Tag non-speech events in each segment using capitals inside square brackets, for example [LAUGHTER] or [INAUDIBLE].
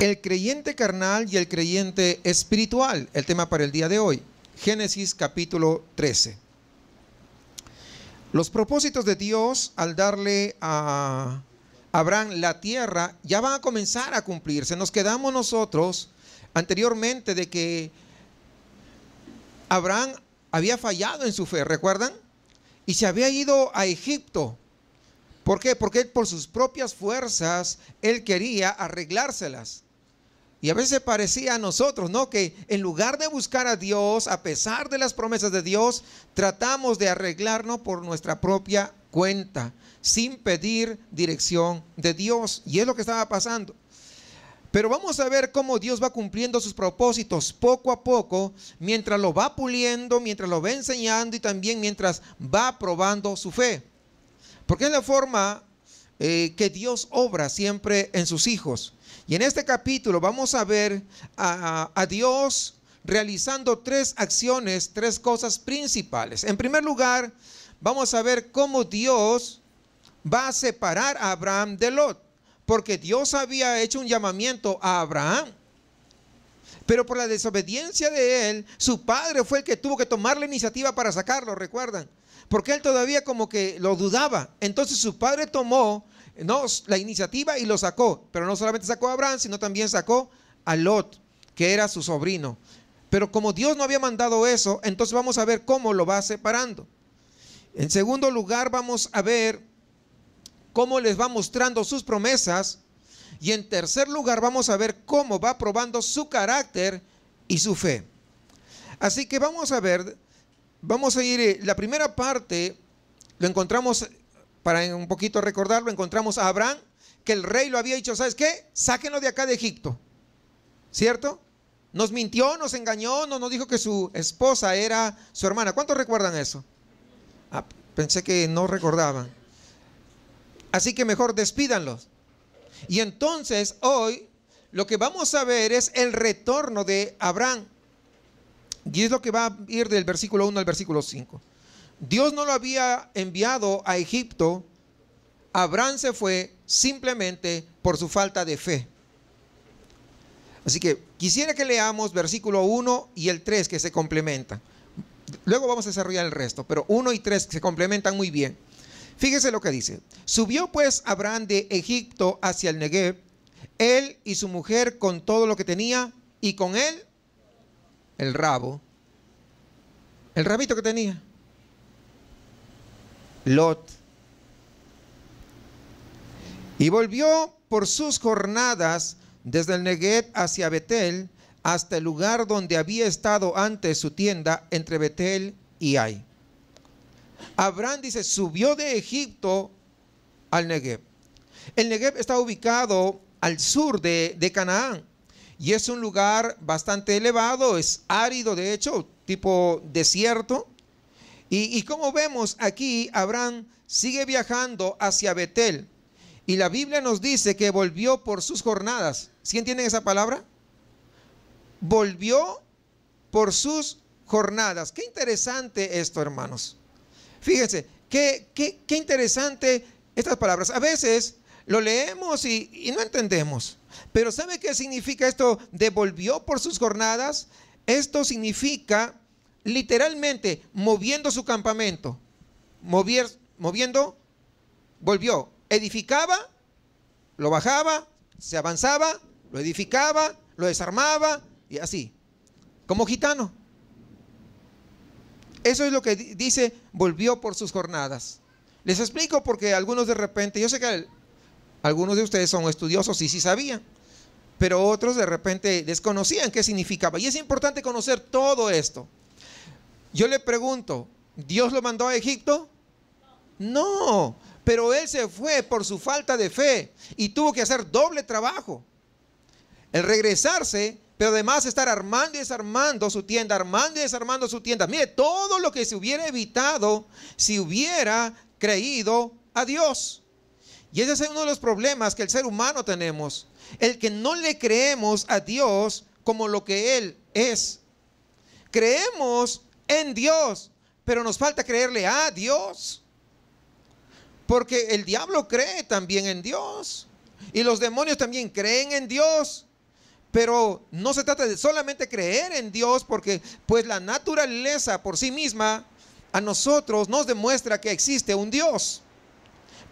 El creyente carnal y el creyente espiritual, el tema para el día de hoy. Génesis capítulo 13. Los propósitos de Dios al darle a Abraham la tierra ya van a comenzar a cumplirse. Nos quedamos nosotros anteriormente de que Abraham había fallado en su fe, ¿recuerdan? Y se había ido a Egipto. ¿Por qué? Porque por sus propias fuerzas, él quería arreglárselas. Y a veces parecía a nosotros, ¿no? Que en lugar de buscar a Dios, a pesar de las promesas de Dios, tratamos de arreglarnos por nuestra propia cuenta, sin pedir dirección de Dios. Y es lo que estaba pasando. Pero vamos a ver cómo Dios va cumpliendo sus propósitos poco a poco, mientras lo va puliendo, mientras lo va enseñando y también mientras va probando su fe. Porque es la forma eh, que Dios obra siempre en sus hijos. Y en este capítulo vamos a ver a, Dios realizando tres acciones, tres cosas principales. En primer lugar, vamos a ver cómo Dios va a separar a Abraham de Lot, porque Dios había hecho un llamamiento a Abraham. Pero por la desobediencia de él, su padre fue el que tuvo que tomar la iniciativa para sacarlo, recuerdan. Porque él todavía como que lo dudaba. Entonces su padre tomó no, la iniciativa y lo sacó. Pero no solamente sacó a Abraham, sino también sacó a Lot, que era su sobrino. Pero como Dios no había mandado eso, entonces vamos a ver cómo lo va separando. En segundo lugar, vamos a ver cómo les va mostrando sus promesas. Y en tercer lugar, vamos a ver cómo va probando su carácter y su fe. Así que vamos a ver, vamos a ir, eh, la primera parte lo encontramos para un poquito recordarlo, encontramos a Abraham, que el rey lo había dicho, ¿sabes qué? Sáquenlo de acá de Egipto, ¿cierto? Nos mintió, nos engañó, no nos dijo que su esposa era su hermana. ¿Cuántos recuerdan eso? Ah, pensé que no recordaban. Así que mejor despídanlos. Y entonces hoy lo que vamos a ver es el retorno de Abraham. Y es lo que va a ir del versículo 1 al versículo 5. Dios no lo había enviado a Egipto, Abraham se fue simplemente por su falta de fe. Así que quisiera que leamos versículo 1 y el 3 que se complementan. Luego vamos a desarrollar el resto, pero 1 y 3 se complementan muy bien. Fíjese lo que dice. Subió pues Abraham de Egipto hacia el Negev, él y su mujer con todo lo que tenía y con él el rabo. El rabito que tenía. Lot. Y volvió por sus jornadas desde el Neguet hacia Betel hasta el lugar donde había estado antes su tienda entre Betel y Ai. Abraham dice, subió de Egipto al Negev. El Negev está ubicado al sur de, Canaán y es un lugar bastante elevado, es árido de hecho, tipo desierto, y, como vemos aquí, Abraham sigue viajando hacia Betel. Y la Biblia nos dice que volvió por sus jornadas. ¿Sí entienden esa palabra? Volvió por sus jornadas. Qué interesante esto, hermanos. Fíjense, qué, qué, interesante estas palabras. A veces lo leemos y, no entendemos. Pero ¿sabe qué significa esto Devolvió por sus jornadas? Esto significa literalmente moviendo su campamento. moviendo, volvió. Edificaba, lo bajaba, se avanzaba, lo edificaba, lo desarmaba y así. Como gitano. Eso es lo que dice, volvió por sus jornadas. Les explico porque algunos de repente, yo sé que algunos de ustedes son estudiosos y sí sabían, pero otros de repente desconocían qué significaba. Y es importante conocer todo esto. Yo le pregunto, ¿Dios lo mandó a Egipto? No, pero él se fue por su falta de fe y tuvo que hacer doble trabajo. El regresarse, pero además estar armando y desarmando su tienda, armando y desarmando su tienda. Mire, todo lo que se hubiera evitado si hubiera creído a Dios. Y ese es uno de los problemas que el ser humano tenemos, el que no le creemos a Dios como lo que Él es. Creemos en Dios, pero nos falta creerle a Dios. Porque el diablo cree también en Dios. Y los demonios también creen en Dios. Pero no se trata de solamente creer en Dios, porque pues la naturaleza por sí misma a nosotros nos demuestra que existe un Dios.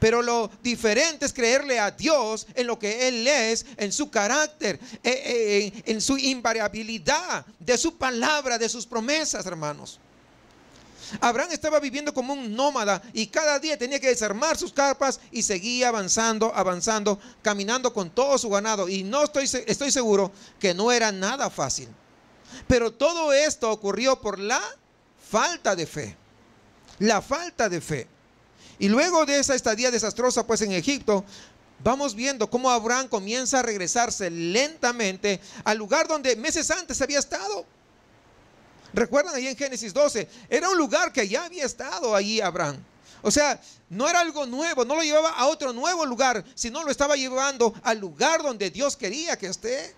Pero lo diferente es creerle a Dios en lo que Él es, en su carácter, eh, eh, en, su invariabilidad, de su palabra, de sus promesas, hermanos. Abraham estaba viviendo como un nómada y cada día tenía que desarmar sus carpas y seguía avanzando, avanzando, caminando con todo su ganado. Y no estoy, estoy seguro que no era nada fácil. Pero todo esto ocurrió por la falta de fe. La falta de fe. Y luego de esa estadía desastrosa, pues en Egipto, vamos viendo cómo Abraham comienza a regresarse lentamente al lugar donde meses antes había estado. Recuerdan ahí en Génesis 12, era un lugar que ya había estado ahí Abraham. O sea, no era algo nuevo, no lo llevaba a otro nuevo lugar, sino lo estaba llevando al lugar donde Dios quería que esté.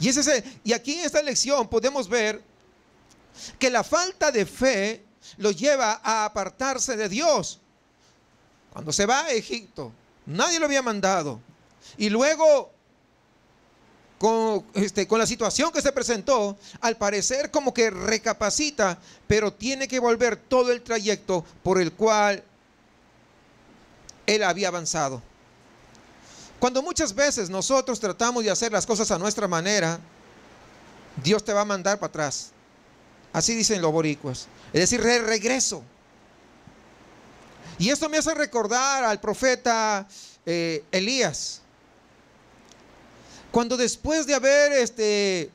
Y, y aquí en esta lección podemos ver que la falta de fe lo lleva a apartarse de Dios. Cuando se va a Egipto, nadie lo había mandado. Y luego, este, con, la situación que se presentó, al parecer como que recapacita, pero tiene que volver todo el trayecto por el cual él había avanzado. Cuando muchas veces nosotros tratamos de hacer las cosas a nuestra manera, Dios te va a mandar para atrás. Así dicen los boricuas. Es decir, regreso. Y esto me hace recordar al profeta eh, Elías. Cuando después de haber este,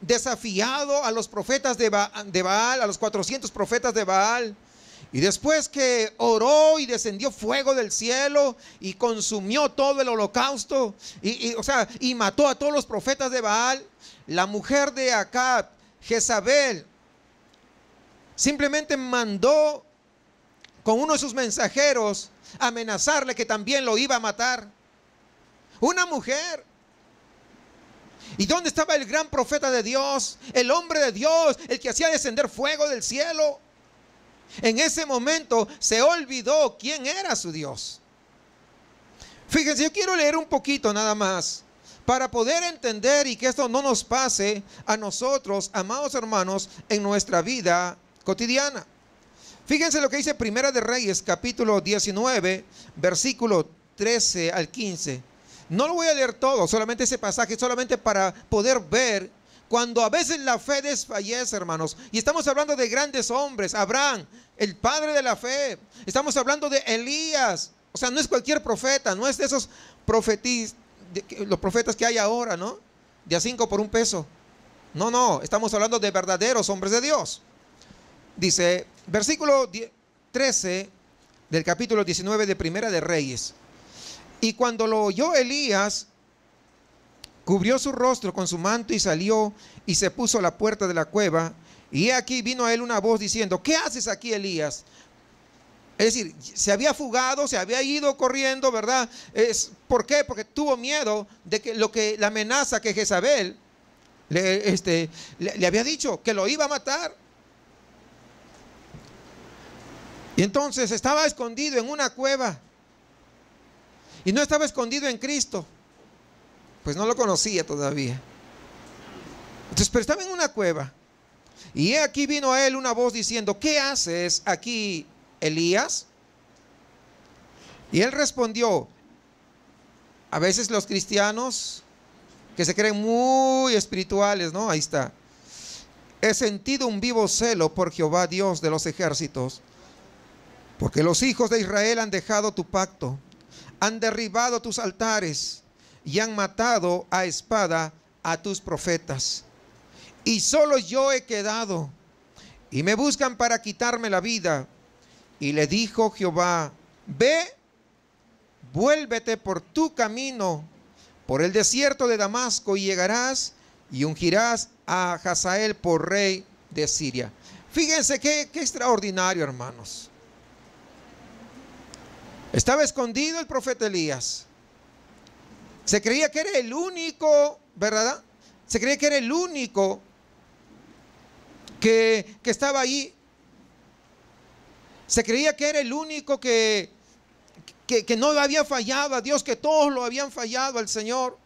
desafiado a los profetas de, Baal, a los 400 profetas de Baal, y después que oró y descendió fuego del cielo y consumió todo el holocausto, y, o sea, y mató a todos los profetas de Baal, la mujer de Acab, Jezabel, simplemente mandó con uno de sus mensajeros amenazarle que también lo iba a matar. Una mujer. ¿Y dónde estaba el gran profeta de Dios? El hombre de Dios, el que hacía descender fuego del cielo. En ese momento se olvidó quién era su Dios. Fíjense, yo quiero leer un poquito nada más para poder entender y que esto no nos pase a nosotros, amados hermanos, en nuestra vida cotidiana. Fíjense lo que dice Primera de Reyes, capítulo 19, versículo 13 al 15. No lo voy a leer todo, solamente ese pasaje, solamente para poder ver cuando a veces la fe desfallece, hermanos. Y estamos hablando de grandes hombres, Abraham, el padre de la fe. Estamos hablando de Elías. O sea, no es cualquier profeta, no es de esos profetis, los profetas que hay ahora, ¿no? De a cinco por un peso. No, no, estamos hablando de verdaderos hombres de Dios. Dice, versículo 13 del capítulo 19 de Primera de Reyes. Y cuando lo oyó Elías, cubrió su rostro con su manto y salió y se puso a la puerta de la cueva. Y aquí vino a él una voz diciendo, ¿qué haces aquí, Elías? Es decir, se había fugado, se había ido corriendo, ¿verdad? Es, ¿Por qué? Porque tuvo miedo de que lo que la amenaza que Jezabel le, este, le, le había dicho, que lo iba a matar. Y entonces estaba escondido en una cueva. Y no estaba escondido en Cristo. Pues no lo conocía todavía. Entonces, pero estaba en una cueva. Y aquí vino a él una voz diciendo, ¿qué haces aquí, Elías? Y él respondió, a veces los cristianos que se creen muy espirituales, ¿no? Ahí está. He sentido un vivo celo por Jehová Dios de los ejércitos porque los hijos de Israel han dejado tu pacto, han derribado tus altares y han matado a espada a tus profetas. Y solo yo he quedado y me buscan para quitarme la vida. Y le dijo Jehová, ve, vuélvete por tu camino, por el desierto de Damasco y llegarás y ungirás a Hazael por rey de Siria. Fíjense qué, qué extraordinario, hermanos. Estaba escondido el profeta Elías. Se creía que era el único, ¿verdad? Se creía que era el único que, estaba ahí. Se creía que era el único que, que, no había fallado a Dios, que todos lo habían fallado al Señor.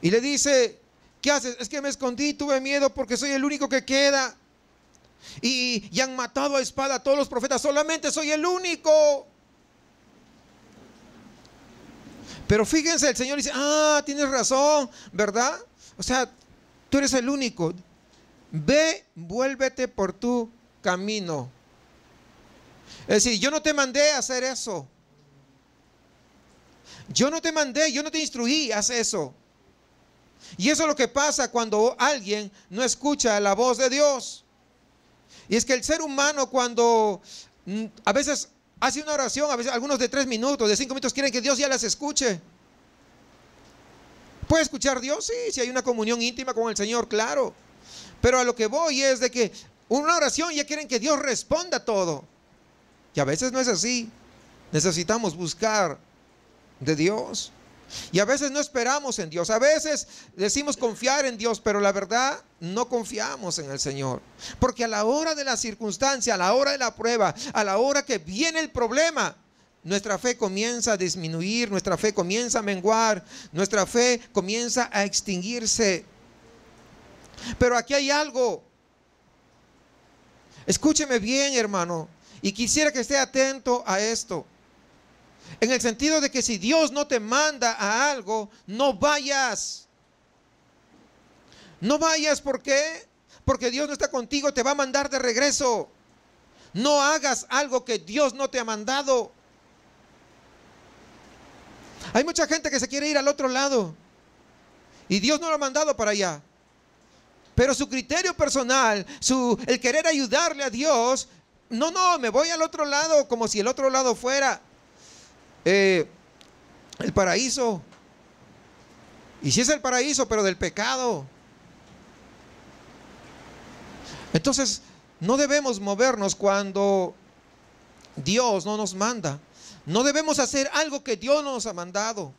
Y le dice, ¿qué haces? Es que me escondí, tuve miedo porque soy el único que queda. Y, y, han matado a espada a todos los profetas. Solamente soy el único. Pero fíjense, el Señor dice, ah, tienes razón, ¿verdad? O sea, tú eres el único. Ve, vuélvete por tu camino. Es decir, yo no te mandé a hacer eso. Yo no te mandé, yo no te instruí, haz eso. Y eso es lo que pasa cuando alguien no escucha la voz de Dios. Y es que el ser humano cuando mm, a veces Hace una oración, a veces algunos de tres minutos, de cinco minutos, quieren que Dios ya las escuche. ¿Puede escuchar Dios? Sí, si hay una comunión íntima con el Señor, claro. Pero a lo que voy es de que una oración ya quieren que Dios responda todo. Y a veces no es así. Necesitamos buscar de Dios. Y a veces no esperamos en Dios. A veces decimos confiar en Dios, pero la verdad no confiamos en el Señor. Porque a la hora de la circunstancia, a la hora de la prueba, a la hora que viene el problema, nuestra fe comienza a disminuir, nuestra fe comienza a menguar, nuestra fe comienza a extinguirse. Pero aquí hay algo. Escúcheme bien, hermano, y quisiera que esté atento a esto. En el sentido de que si Dios no te manda a algo, no vayas. No vayas, ¿por qué? Porque Dios no está contigo, te va a mandar de regreso. No hagas algo que Dios no te ha mandado. Hay mucha gente que se quiere ir al otro lado y Dios no lo ha mandado para allá. Pero su criterio personal, su, el querer ayudarle a Dios, no, no, me voy al otro lado como si el otro lado fuera. Eh, el paraíso. Y si es el paraíso, pero del pecado. Entonces, no debemos movernos cuando Dios no nos manda. No debemos hacer algo que Dios no nos ha mandado.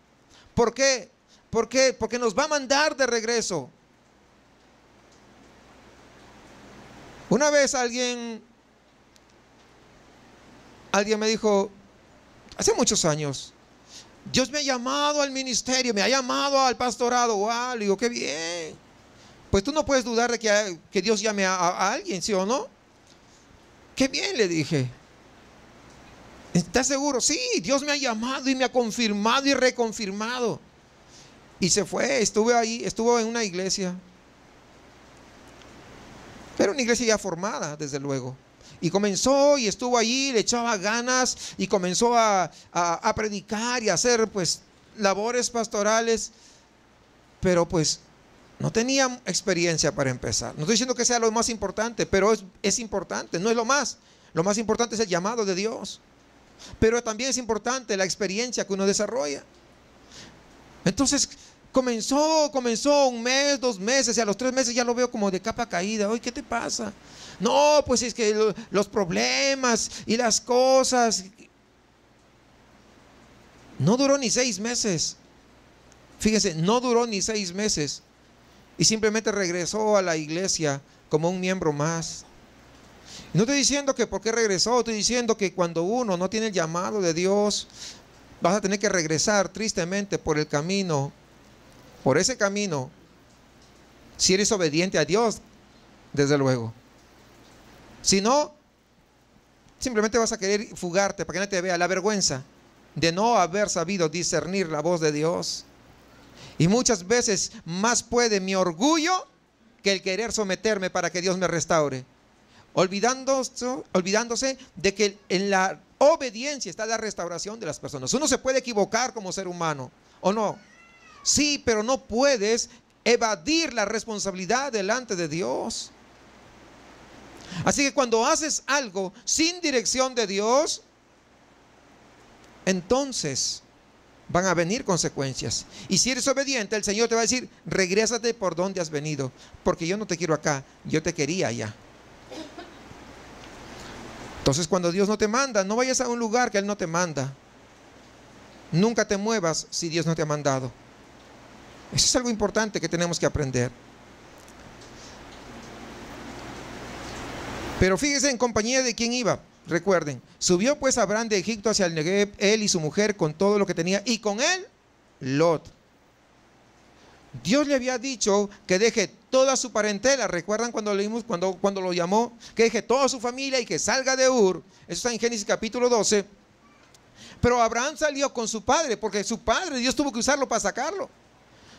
¿Por qué? ¿Por qué? Porque nos va a mandar de regreso. Una vez alguien, alguien me dijo, hace muchos años. Dios me ha llamado al ministerio, me ha llamado al pastorado. o Le digo, qué bien. Pues tú no puedes dudar de que, Dios llame a, a, alguien, ¿sí o no? Qué bien, le dije. ¿Estás seguro? Sí, Dios me ha llamado y me ha confirmado y reconfirmado. Y se fue, estuve ahí, estuvo en una iglesia. Pero una iglesia ya formada, desde luego. Y comenzó y estuvo allí, le echaba ganas y comenzó a, a, predicar y a hacer pues labores pastorales, pero pues no tenía experiencia para empezar. No estoy diciendo que sea lo más importante, pero es, importante, no es lo más. Lo más importante es el llamado de Dios. Pero también es importante la experiencia que uno desarrolla. Entonces comenzó, comenzó un mes, dos meses, y a los tres meses ya lo veo como de capa caída. Oye, ¿qué te pasa? No, pues es que los problemas y las cosas. No duró ni seis meses. Fíjense, no duró ni seis meses. Y simplemente regresó a la iglesia como un miembro más. No estoy diciendo que por qué regresó, estoy diciendo que cuando uno no tiene el llamado de Dios, vas a tener que regresar tristemente por el camino, por ese camino, si eres obediente a Dios, desde luego. Si no, simplemente vas a querer fugarte para que no te vea la vergüenza de no haber sabido discernir la voz de Dios. Y muchas veces más puede mi orgullo que el querer someterme para que Dios me restaure. Olvidándose, olvidándose de que en la obediencia está la restauración de las personas. Uno se puede equivocar como ser humano, ¿o no? Sí, pero no puedes evadir la responsabilidad delante de Dios. Así que cuando haces algo sin dirección de Dios, entonces van a venir consecuencias. Y si eres obediente, el Señor te va a decir, regrésate por donde has venido, porque yo no te quiero acá, yo te quería allá. Entonces cuando Dios no te manda, no vayas a un lugar que Él no te manda. Nunca te muevas si Dios no te ha mandado. Eso es algo importante que tenemos que aprender. Pero fíjese en compañía de quién iba. Recuerden, subió pues Abraham de Egipto hacia el Negev, él y su mujer con todo lo que tenía, y con él Lot. Dios le había dicho que deje toda su parentela. ¿Recuerdan cuando leímos, cuando, cuando lo llamó? Que deje toda su familia y que salga de Ur. Eso está en Génesis capítulo 12. Pero Abraham salió con su padre, porque su padre, Dios tuvo que usarlo para sacarlo.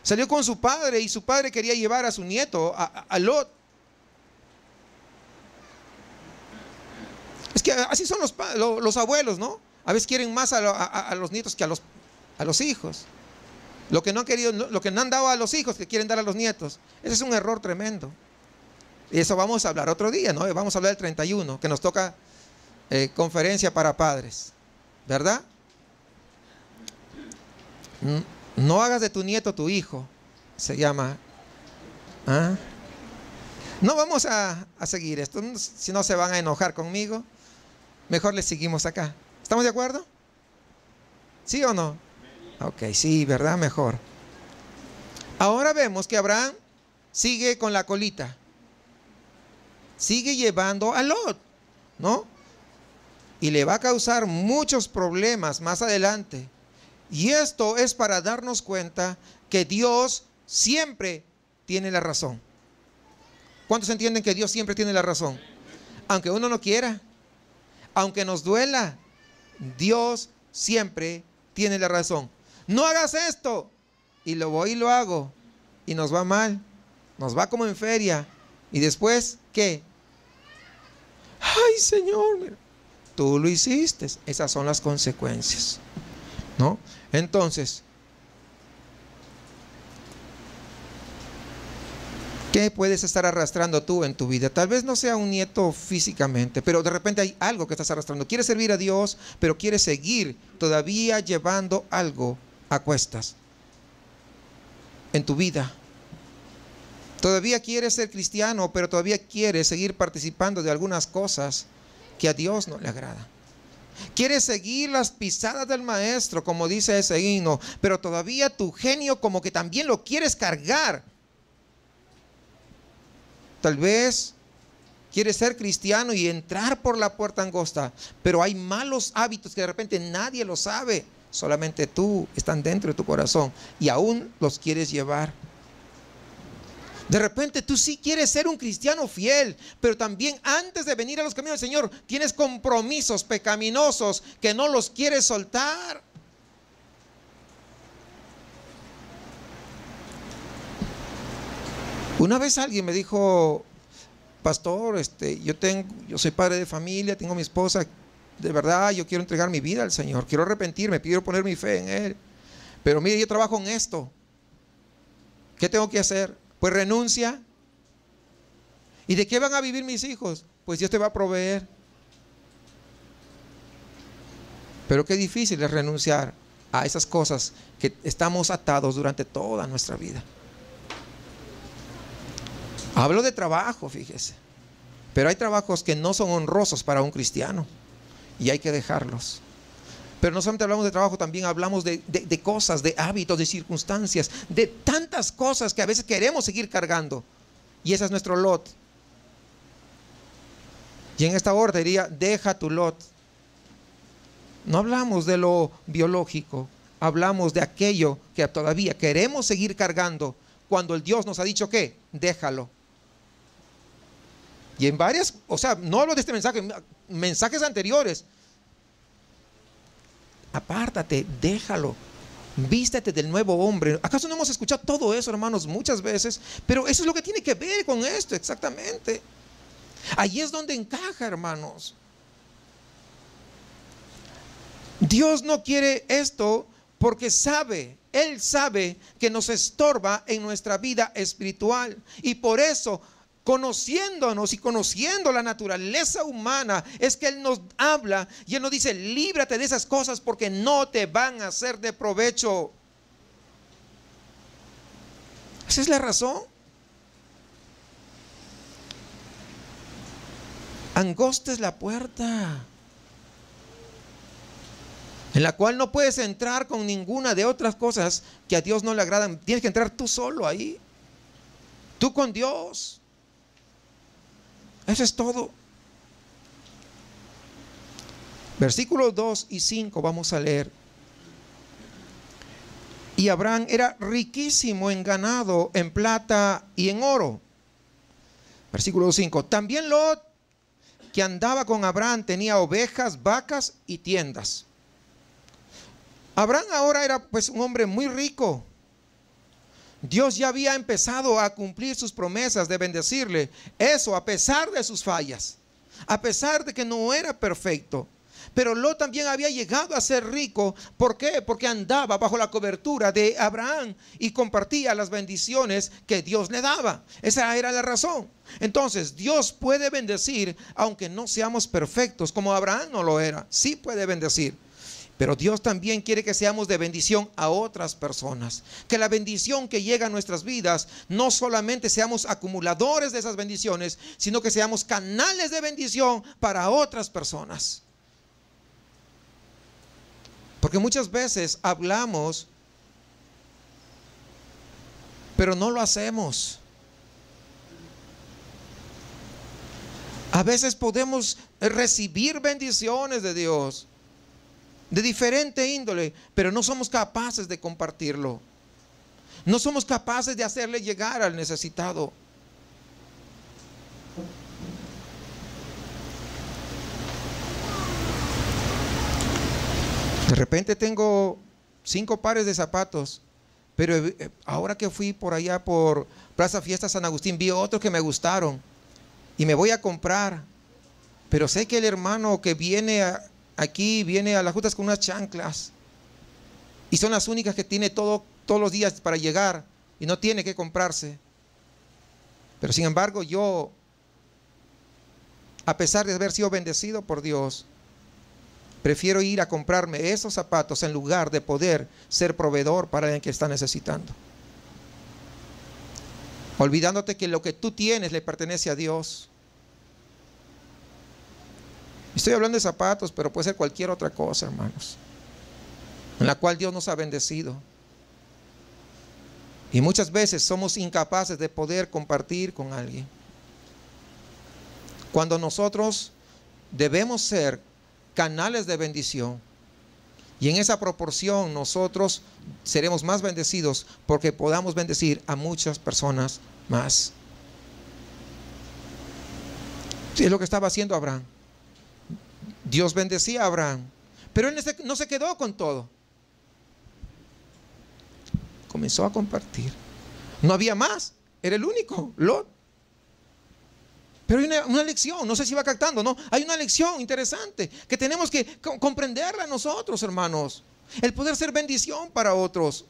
Salió con su padre y su padre quería llevar a su nieto, a Lot. Es que así son los, abuelos, ¿no? A veces quieren más a, los nietos que a los, hijos. Lo que no han querido, lo que no han dado a los hijos, que quieren dar a los nietos. Ese es un error tremendo. Y eso vamos a hablar otro día, ¿no? Vamos a hablar el 31, que nos toca eh, conferencia para padres. ¿Verdad? No hagas de tu nieto tu hijo, se llama. ¿ah? No vamos a seguir esto, si no se van a enojar conmigo mejor le seguimos acá. ¿Estamos de acuerdo? ¿Sí o no? Ok, sí, ¿verdad? Mejor. Ahora vemos que Abraham sigue con la colita. Sigue llevando a Lot, ¿no? Y le va a causar muchos problemas más adelante. Y esto es para darnos cuenta que Dios siempre tiene la razón. ¿Cuántos entienden que Dios siempre tiene la razón? Aunque uno no quiera. Aunque nos duela, Dios siempre tiene la razón. No hagas esto. Y lo voy y lo hago. Y nos va mal. Nos va como en feria. Y después, ¿qué? Ay, Señor. Tú lo hiciste. Esas son las consecuencias. ¿No? Entonces, ¿Qué puedes estar arrastrando tú en tu vida. Tal vez no sea un nieto físicamente, pero de repente hay algo que estás arrastrando. Quieres servir a Dios, pero quieres seguir todavía llevando algo a cuestas en tu vida. Todavía quieres ser cristiano, pero todavía quieres seguir participando de algunas cosas que a Dios no le agrada. Quieres seguir las pisadas del maestro, como dice ese himno, pero todavía tu genio como que también lo quieres cargar Tal vez quieres ser cristiano y entrar por la puerta angosta, pero hay malos hábitos que de repente nadie lo sabe, solamente tú están dentro de tu corazón y aún los quieres llevar. De repente tú sí quieres ser un cristiano fiel, pero también antes de venir a los caminos del Señor tienes compromisos pecaminosos que no los quieres soltar. Pues una vez alguien me dijo, pastor, este, yo tengo, yo soy padre de familia, tengo mi esposa, de verdad, yo quiero entregar mi vida al Señor, quiero arrepentirme, quiero poner mi fe en Él. Pero mire, yo trabajo en esto. ¿Qué tengo que hacer? Pues renuncia. ¿Y de qué van a vivir mis hijos? Pues Dios te va a proveer. Pero qué difícil es renunciar a esas cosas que estamos atados durante toda nuestra vida. Hablo de trabajo, fíjese. Pero hay trabajos que no son honrosos para un cristiano y hay que dejarlos. Pero no solamente hablamos de trabajo, también hablamos de, cosas, de hábitos, de circunstancias, de tantas cosas que a veces queremos seguir cargando. Y ese es nuestro lot. Y en esta hora diría, deja tu lot. No hablamos de lo biológico, hablamos de aquello que todavía queremos seguir cargando cuando el Dios nos ha dicho que déjalo. Y en varias, o sea, no hablo de este mensaje, mensajes anteriores. Apártate, déjalo. Vístete del nuevo hombre. ¿Acaso no hemos escuchado todo eso, hermanos, muchas veces? Pero eso es lo que tiene que ver con esto, exactamente. Ahí es donde encaja, hermanos. Dios no quiere esto porque sabe, Él sabe que nos estorba en nuestra vida espiritual. Y por eso Conociéndonos y conociendo la naturaleza humana, es que Él nos habla y Él nos dice, líbrate de esas cosas porque no te van a ser de provecho. Esa es la razón. Angosta es la puerta en la cual no puedes entrar con ninguna de otras cosas que a Dios no le agradan. Tienes que entrar tú solo ahí, tú con Dios. Eso es todo. Versículos 2 y 5 vamos a leer. Y Abraham era riquísimo en ganado, en plata y en oro. Versículo 5. También Lot, que andaba con Abraham, tenía ovejas, vacas y tiendas. Abraham ahora era pues un hombre muy rico, Dios ya había empezado a cumplir sus promesas de bendecirle. Eso a pesar de sus fallas, a pesar de que no era perfecto. Pero Lot también había llegado a ser rico. ¿Por qué? Porque andaba bajo la cobertura de Abraham y compartía las bendiciones que Dios le daba. Esa era la razón. Entonces, Dios puede bendecir aunque no seamos perfectos, como Abraham no lo era. Sí puede bendecir. Pero Dios también quiere que seamos de bendición a otras personas. Que la bendición que llega a nuestras vidas, no solamente seamos acumuladores de esas bendiciones, sino que seamos canales de bendición para otras personas. Porque muchas veces hablamos, pero no lo hacemos. A veces podemos recibir bendiciones de Dios de diferente índole, pero no somos capaces de compartirlo. No somos capaces de hacerle llegar al necesitado. De repente tengo cinco pares de zapatos, pero eh, ahora que fui por allá por Plaza Fiesta San Agustín, vi otros que me gustaron y me voy a comprar. Pero sé que el hermano que viene a, aquí viene a las juntas con unas chanclas. Y son las únicas que tiene todo, todos los días para llegar y no tiene que comprarse. Pero sin embargo yo, a pesar de haber sido bendecido por Dios, prefiero ir a comprarme esos zapatos en lugar de poder ser proveedor para el que está necesitando. Olvidándote que lo que tú tienes le pertenece a Dios Estoy hablando de zapatos, pero puede ser cualquier otra cosa, hermanos, en la cual Dios nos ha bendecido. Y muchas veces somos incapaces de poder compartir con alguien. Cuando nosotros debemos ser canales de bendición. Y en esa proporción nosotros seremos más bendecidos porque podamos bendecir a muchas personas más. Es lo que estaba haciendo Abraham. Dios bendecía a Abraham, pero él no se quedó con todo. Comenzó a compartir. No había más, era el único, Lot. Pero hay una, lección, no sé si va captando, ¿no? Hay una lección interesante que tenemos que comprenderla nosotros, hermanos. El poder ser bendición para otros.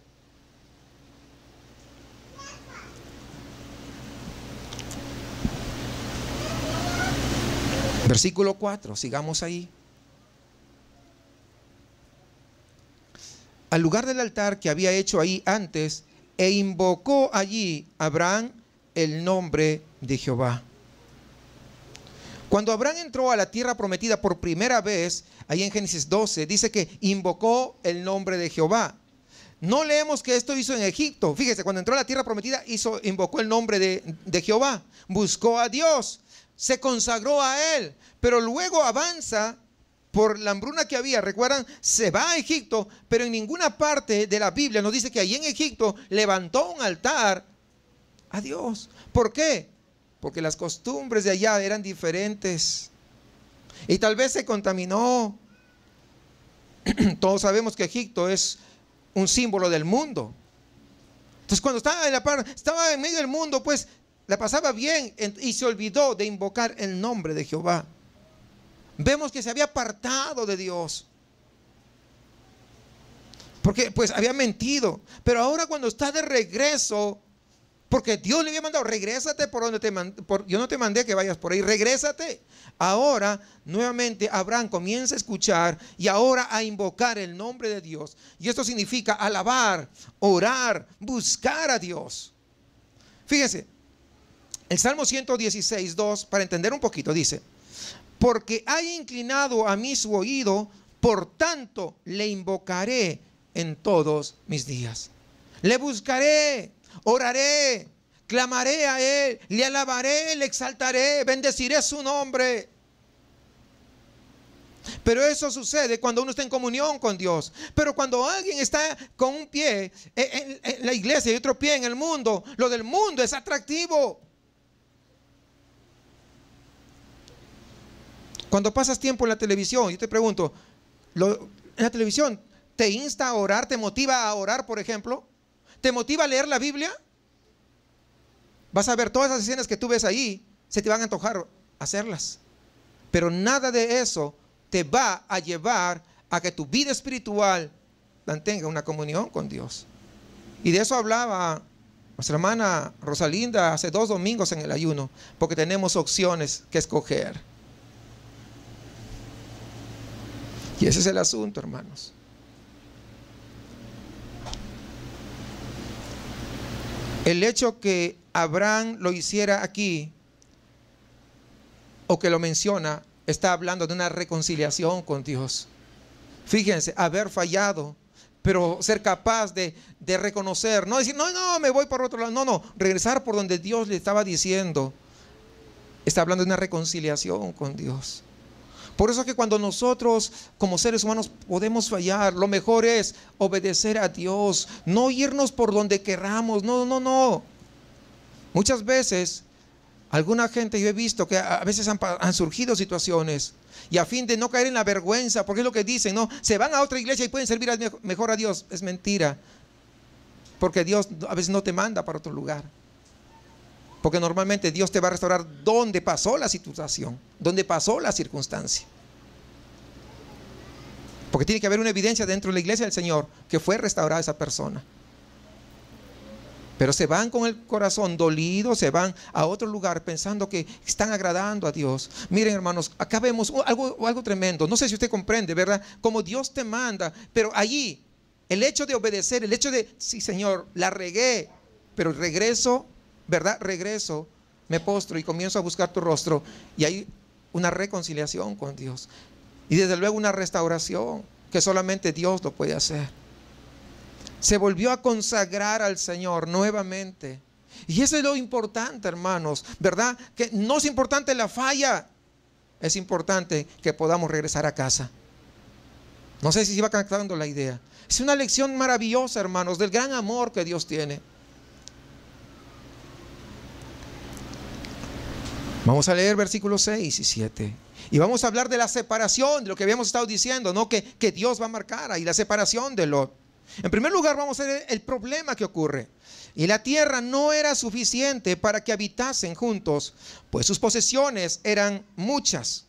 Versículo 4, sigamos ahí. Al lugar del altar que había hecho ahí antes, e invocó allí Abraham el nombre de Jehová. Cuando Abraham entró a la tierra prometida por primera vez, ahí en Génesis 12, dice que invocó el nombre de Jehová. No leemos que esto hizo en Egipto. Fíjese, cuando entró a la tierra prometida, hizo, invocó el nombre de, de Jehová. Buscó a Dios se consagró a él, pero luego avanza por la hambruna que había. Recuerdan, se va a Egipto, pero en ninguna parte de la Biblia nos dice que allí en Egipto levantó un altar a Dios. ¿Por qué? Porque las costumbres de allá eran diferentes. Y tal vez se contaminó. [CLEARS THROAT] Todos sabemos que Egipto es un símbolo del mundo. Entonces cuando estaba en la estaba en medio del mundo, pues la pasaba bien y se olvidó de invocar el nombre de Jehová. Vemos que se había apartado de Dios. Porque pues había mentido. Pero ahora cuando está de regreso, porque Dios le había mandado, regrésate por donde te mandé, yo no te mandé que vayas por ahí, regrésate. Ahora nuevamente Abraham comienza a escuchar y ahora a invocar el nombre de Dios. Y esto significa alabar, orar, buscar a Dios. Fíjense, el Salmo 116, 2, para entender un poquito, dice, porque hay inclinado a mí su oído, por tanto le invocaré en todos mis días. Le buscaré, oraré, clamaré a Él, le alabaré, le exaltaré, bendeciré su nombre. Pero eso sucede cuando uno está en comunión con Dios. Pero cuando alguien está con un pie en la iglesia y otro pie en el mundo, lo del mundo es atractivo. Cuando pasas tiempo en la televisión, yo te pregunto, ¿en la televisión te insta a orar, te motiva a orar, por ejemplo? ¿Te motiva a leer la Biblia? Vas a ver todas las escenas que tú ves ahí, se te van a antojar hacerlas. Pero nada de eso te va a llevar a que tu vida espiritual mantenga una comunión con Dios. Y de eso hablaba nuestra hermana Rosalinda hace dos domingos en el ayuno, porque tenemos opciones que escoger. Y ese es el asunto, hermanos. El hecho que Abraham lo hiciera aquí, o que lo menciona, está hablando de una reconciliación con Dios. Fíjense, haber fallado, pero ser capaz de, reconocer, no decir, no, no, me voy por otro lado, no, no, regresar por donde Dios le estaba diciendo. Está hablando de una reconciliación con Dios. Por eso es que cuando nosotros como seres humanos podemos fallar, lo mejor es obedecer a Dios, no irnos por donde querramos, no, no, no. Muchas veces, alguna gente, yo he visto que a veces han, han surgido situaciones y a fin de no caer en la vergüenza, porque es lo que dicen, ¿no? Se van a otra iglesia y pueden servir mejor a Dios. Es mentira, porque Dios a veces no te manda para otro lugar. Porque normalmente Dios te va a restaurar donde pasó la situación, donde pasó la circunstancia. Porque tiene que haber una evidencia dentro de la iglesia del Señor que fue restaurada esa persona. Pero se van con el corazón dolido, se van a otro lugar pensando que están agradando a Dios. Miren, hermanos, acá vemos algo, tremendo. No sé si usted comprende, ¿verdad? Como Dios te manda, pero allí el hecho de obedecer, el hecho de, sí, Señor, la regué, pero el regreso ¿verdad? Regreso, me postro y comienzo a buscar tu rostro y hay una reconciliación con Dios. Y desde luego una restauración que solamente Dios lo puede hacer. Se volvió a consagrar al Señor nuevamente. Y eso es lo importante, hermanos, ¿verdad? Que no es importante la falla, es importante que podamos regresar a casa. No sé si se iba captando la idea. Es una lección maravillosa, hermanos, del gran amor que Dios tiene. Vamos a leer versículos 6 y 7. Y vamos a hablar de la separación, de lo que habíamos estado diciendo, ¿no? Que, Dios va a marcar ahí, la separación de Lot. En primer lugar, vamos a ver el problema que ocurre. Y la tierra no era suficiente para que habitasen juntos, pues sus posesiones eran muchas.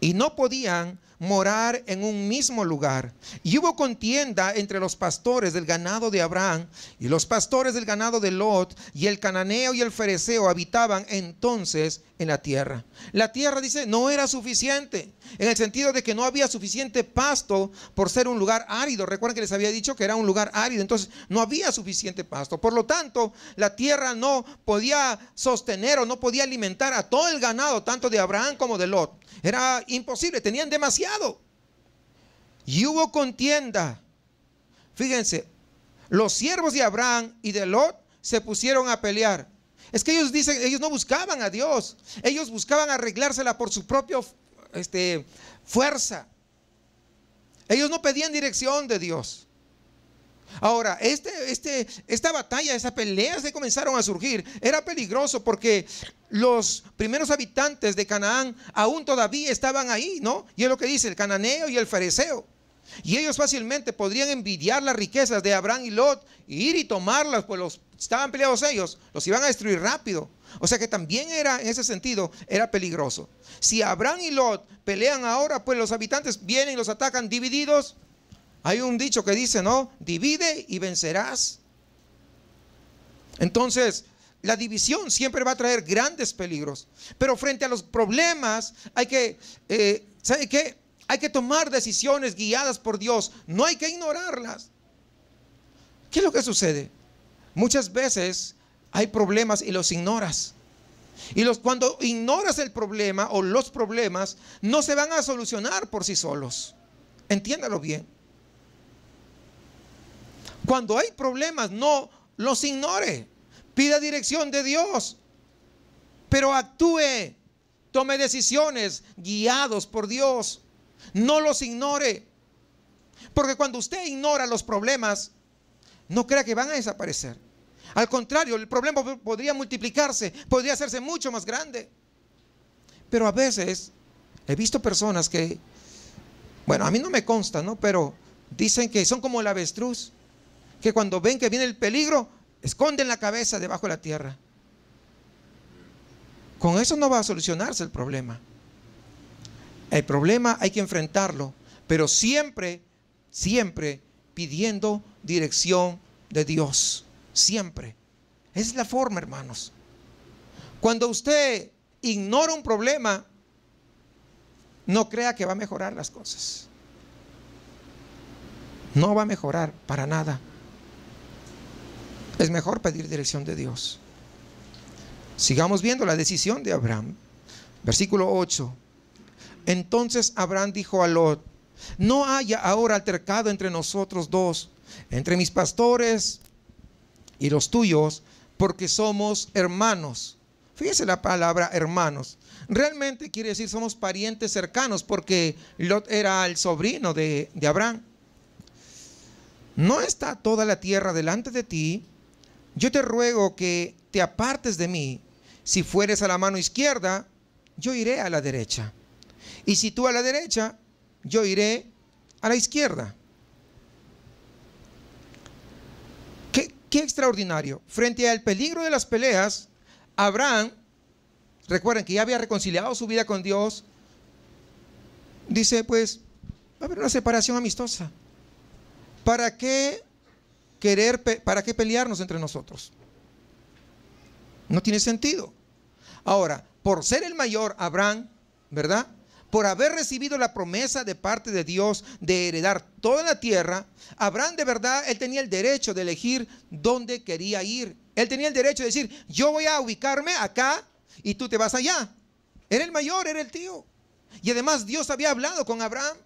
Y no podían morar en un mismo lugar. Y hubo contienda entre los pastores del ganado de Abraham y los pastores del ganado de Lot, y el cananeo y el fereceo habitaban entonces en la tierra. La tierra, dice, no era suficiente, en el sentido de que no había suficiente pasto por ser un lugar árido. Recuerden que les había dicho que era un lugar árido, entonces no había suficiente pasto. Por lo tanto, la tierra no podía sostener o no podía alimentar a todo el ganado, tanto de Abraham como de Lot. Era imposible, tenían demasiado y hubo contienda. Fíjense, los siervos de Abraham y de Lot se pusieron a pelear. Es que ellos dicen, ellos no buscaban a Dios, ellos buscaban arreglársela por su propia este, fuerza. Ellos no pedían dirección de Dios. Ahora, este, este, esta batalla, esas peleas se comenzaron a surgir, era peligroso porque los primeros habitantes de Canaán aún todavía estaban ahí, ¿no? Y es lo que dice el cananeo y el fariseo. Y ellos fácilmente podrían envidiar las riquezas de Abraham y Lot, e ir y tomarlas, pues los estaban peleados ellos, los iban a destruir rápido. O sea que también era, en ese sentido, era peligroso. Si Abraham y Lot pelean ahora, pues los habitantes vienen y los atacan divididos, hay un dicho que dice, ¿no? Divide y vencerás. Entonces, la división siempre va a traer grandes peligros. Pero frente a los problemas, hay que, eh, ¿sabe qué? Hay que tomar decisiones guiadas por Dios. No hay que ignorarlas. ¿Qué es lo que sucede? Muchas veces hay problemas y los ignoras. Y los, cuando ignoras el problema o los problemas, no se van a solucionar por sí solos. Entiéndalo bien. Cuando hay problemas, no los ignore. Pida dirección de Dios, pero actúe. Tome decisiones guiados por Dios. No los ignore. Porque cuando usted ignora los problemas, no crea que van a desaparecer. Al contrario, el problema podría multiplicarse, podría hacerse mucho más grande. Pero a veces he visto personas que, bueno, a mí no me consta, ¿no? Pero dicen que son como el avestruz que cuando ven que viene el peligro, esconden la cabeza debajo de la tierra. Con eso no va a solucionarse el problema. El problema hay que enfrentarlo, pero siempre, siempre pidiendo dirección de Dios. Siempre. Esa es la forma, hermanos. Cuando usted ignora un problema, no crea que va a mejorar las cosas. No va a mejorar para nada. Es mejor pedir dirección de Dios. Sigamos viendo la decisión de Abraham. Versículo 8. Entonces Abraham dijo a Lot, no haya ahora altercado entre nosotros dos, entre mis pastores y los tuyos, porque somos hermanos. Fíjese la palabra hermanos. Realmente quiere decir somos parientes cercanos, porque Lot era el sobrino de, de Abraham. ¿No está toda la tierra delante de ti? yo te ruego que te apartes de mí. Si fueres a la mano izquierda, yo iré a la derecha. Y si tú a la derecha, yo iré a la izquierda. Qué, extraordinario. Frente al peligro de las peleas, Abraham, recuerden que ya había reconciliado su vida con Dios, dice pues, va a haber una separación amistosa. ¿Para qué querer, ¿para qué pelearnos entre nosotros? No tiene sentido. Ahora, por ser el mayor, Abraham, ¿verdad? Por haber recibido la promesa de parte de Dios de heredar toda la tierra, Abraham de verdad, él tenía el derecho de elegir dónde quería ir. Él tenía el derecho de decir, yo voy a ubicarme acá y tú te vas allá. Era el mayor, era el tío. Y además Dios había hablado con Abraham.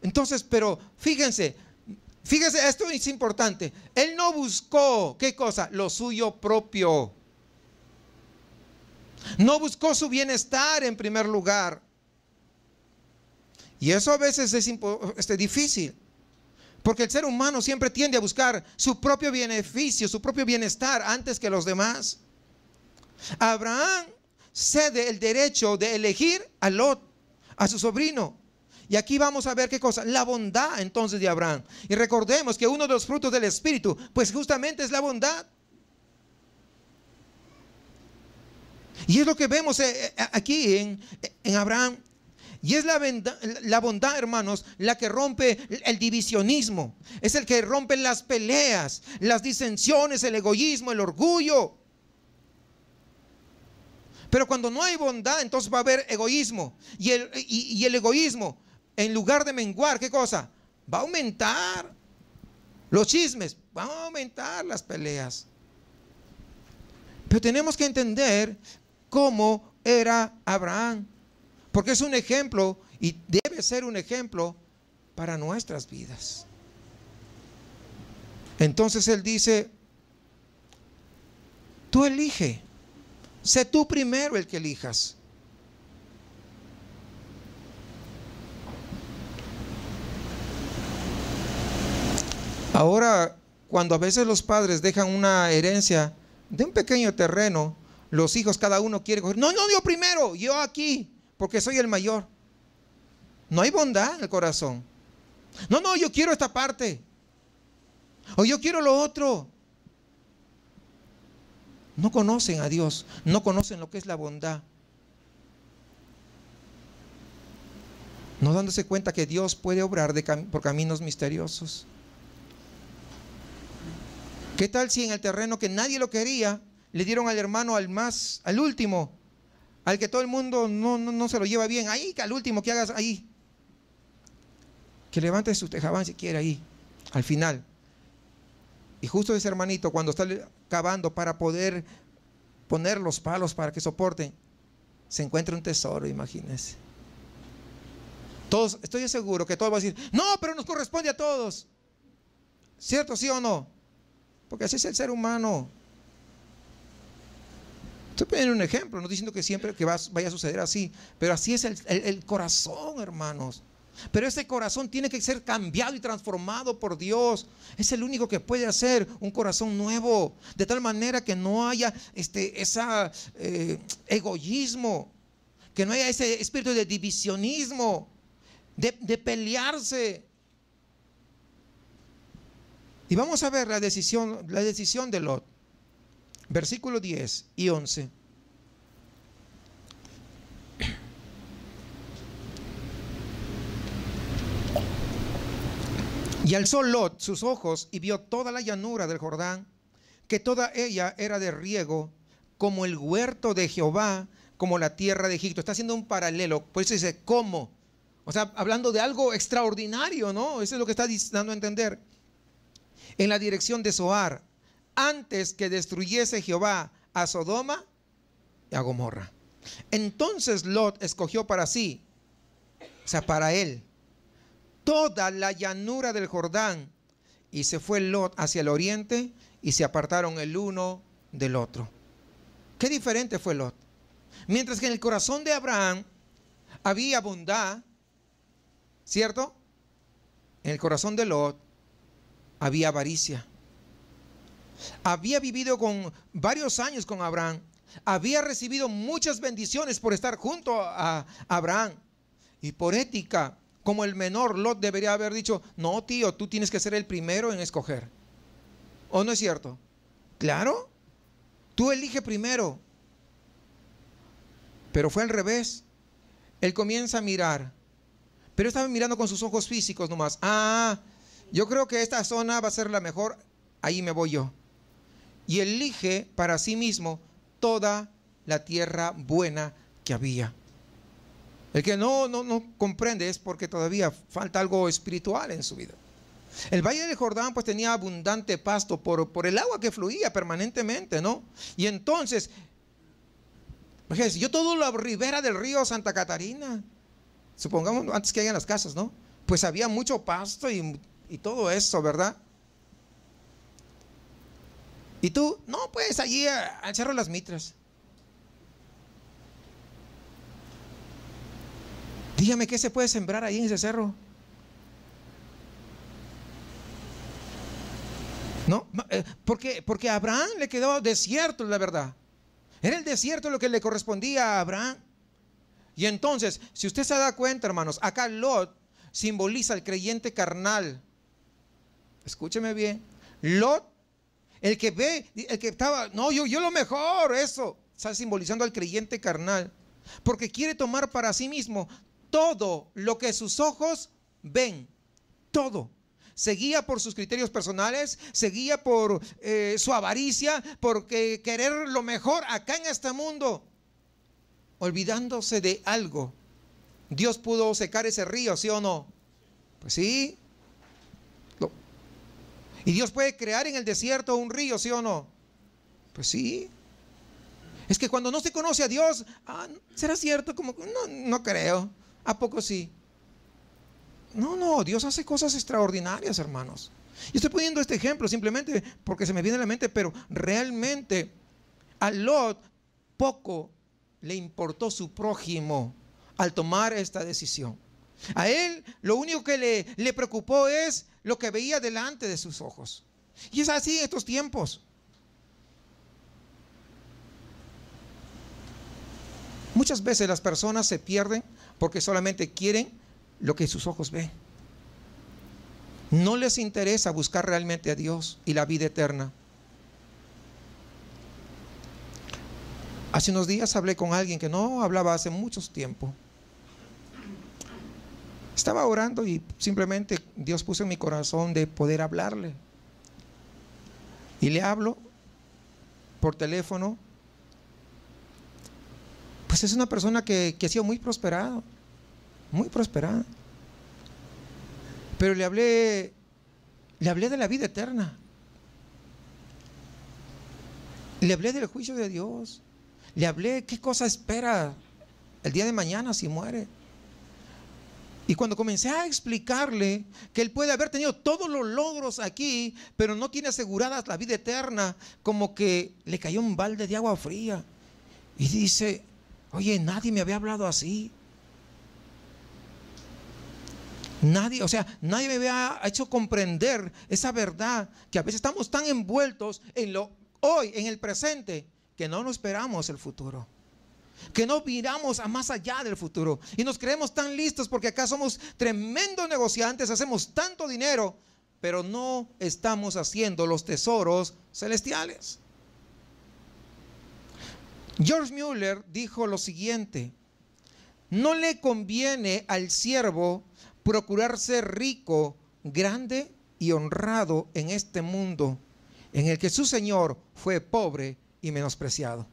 Entonces, pero fíjense, Fíjese, esto es importante. Él no buscó, ¿qué cosa? Lo suyo propio. No buscó su bienestar en primer lugar. Y eso a veces es, este, difícil. Porque el ser humano siempre tiende a buscar su propio beneficio, su propio bienestar antes que los demás. Abraham cede el derecho de elegir a Lot, a su sobrino, y aquí vamos a ver qué cosa, la bondad entonces de Abraham. Y recordemos que uno de los frutos del Espíritu, pues justamente es la bondad. Y es lo que vemos eh, eh, aquí en, Abraham. Y es la, la, bondad, hermanos, la que rompe el divisionismo. Es el que rompe las peleas, las disensiones, el egoísmo, el orgullo. Pero cuando no hay bondad, entonces va a haber egoísmo. Y el, y el egoísmo en lugar de menguar, ¿qué cosa? Va a aumentar los chismes, va a aumentar las peleas. Pero tenemos que entender cómo era Abraham, porque es un ejemplo y debe ser un ejemplo para nuestras vidas. Entonces él dice, tú elige, sé tú primero el que elijas. Ahora, cuando a veces los padres dejan una herencia de un pequeño terreno, los hijos cada uno quiere no, no, yo primero, yo aquí, porque soy el mayor. No hay bondad en el corazón. No, no, yo quiero esta parte. O yo quiero lo otro. No conocen a Dios, no conocen lo que es la bondad. No dándose cuenta que Dios puede obrar por caminos misteriosos. ¿Qué tal si en el terreno que nadie lo quería, le dieron al hermano al más, al último, al que todo el mundo no, se lo lleva bien, ahí, que al último que hagas ahí? Que levante su tejabán si quiere ahí, al final. Y justo ese hermanito, cuando está cavando para poder poner los palos para que soporten, se encuentra un tesoro, imagínense. Todos, estoy seguro que todos van a decir, no, pero nos corresponde a todos. ¿Cierto, sí o no? Porque así es el ser humano. Estoy poniendo un ejemplo, no diciendo que siempre que vaya a suceder así, pero así es el, corazón, hermanos. Pero ese corazón tiene que ser cambiado y transformado por Dios. Es el único que puede hacer un corazón nuevo, de tal manera que no haya este ese eh, egoísmo, que no haya ese espíritu de divisionismo, de pelearse, y vamos a ver la decisión, la decisión de Lot. Versículo 10 y 11. Y alzó Lot sus ojos y vio toda la llanura del Jordán, que toda ella era de riego, como el huerto de Jehová, como la tierra de Egipto. Está haciendo un paralelo, por eso dice, ¿cómo? O sea, hablando de algo extraordinario, ¿no? Eso es lo que está dando a entender en la dirección de Zoar, antes que destruyese Jehová a Sodoma y a Gomorra. Entonces Lot escogió para sí, o sea, para él, toda la llanura del Jordán, y se fue Lot hacia el oriente y se apartaron el uno del otro. Qué diferente fue Lot. Mientras que en el corazón de Abraham había bondad, ¿cierto? En el corazón de Lot había avaricia. Había vivido con varios años con Abraham. Había recibido muchas bendiciones por estar junto a Abraham. Y por ética, como el menor, Lot debería haber dicho, no, tío, tú tienes que ser el primero en escoger. ¿O no es cierto? Claro, tú elige primero. Pero fue al revés. Él comienza a mirar. Pero estaba mirando con sus ojos físicos nomás. Ah, yo creo que esta zona va a ser la mejor, ahí me voy yo. Y elige para sí mismo toda la tierra buena que había. El que no, no, no comprende es porque todavía falta algo espiritual en su vida. El valle del Jordán pues tenía abundante pasto por, por el agua que fluía permanentemente, ¿no? Y entonces, pues, yo todo la ribera del río Santa Catarina, supongamos antes que hayan las casas, ¿no? Pues había mucho pasto y y todo eso, ¿verdad? ¿Y tú? No, puedes allí al Cerro Las Mitras. Dígame qué se puede sembrar ahí en ese cerro. ¿No? Eh, porque, porque a Abraham le quedó desierto, la verdad. Era el desierto lo que le correspondía a Abraham. Y entonces, si usted se da cuenta, hermanos, acá Lot simboliza al creyente carnal, escúcheme bien, Lot, el que ve, el que estaba, no, yo, lo mejor, eso, está simbolizando al creyente carnal, porque quiere tomar para sí mismo todo lo que sus ojos ven, todo. Seguía por sus criterios personales, seguía por eh, su avaricia, por querer lo mejor acá en este mundo, olvidándose de algo. Dios pudo secar ese río, ¿sí o no? Pues sí, ¿Y Dios puede crear en el desierto un río, sí o no? Pues sí. Es que cuando no se conoce a Dios, ah, ¿será cierto? Como, no, no creo. ¿A poco sí? No, no, Dios hace cosas extraordinarias, hermanos. Yo estoy poniendo este ejemplo simplemente porque se me viene a la mente, pero realmente a Lot poco le importó su prójimo al tomar esta decisión. A él lo único que le, le preocupó es lo que veía delante de sus ojos. Y es así en estos tiempos. Muchas veces las personas se pierden porque solamente quieren lo que sus ojos ven. No les interesa buscar realmente a Dios y la vida eterna. Hace unos días hablé con alguien que no hablaba hace mucho tiempo. Estaba orando y simplemente Dios puso en mi corazón de poder hablarle. Y le hablo por teléfono. Pues es una persona que, ha sido muy prosperada, muy prosperada. Pero le hablé, le hablé de la vida eterna. Le hablé del juicio de Dios. Le hablé qué cosa espera el día de mañana si muere. Y cuando comencé a explicarle que él puede haber tenido todos los logros aquí, pero no tiene asegurada la vida eterna, como que le cayó un balde de agua fría. Y dice, oye, nadie me había hablado así. Nadie, o sea, nadie me había hecho comprender esa verdad, que a veces estamos tan envueltos en lo hoy, en el presente, que no nos esperamos el futuro que no miramos a más allá del futuro y nos creemos tan listos porque acá somos tremendos negociantes, hacemos tanto dinero, pero no estamos haciendo los tesoros celestiales. George Mueller dijo lo siguiente, no le conviene al siervo procurar ser rico, grande y honrado en este mundo en el que su Señor fue pobre y menospreciado.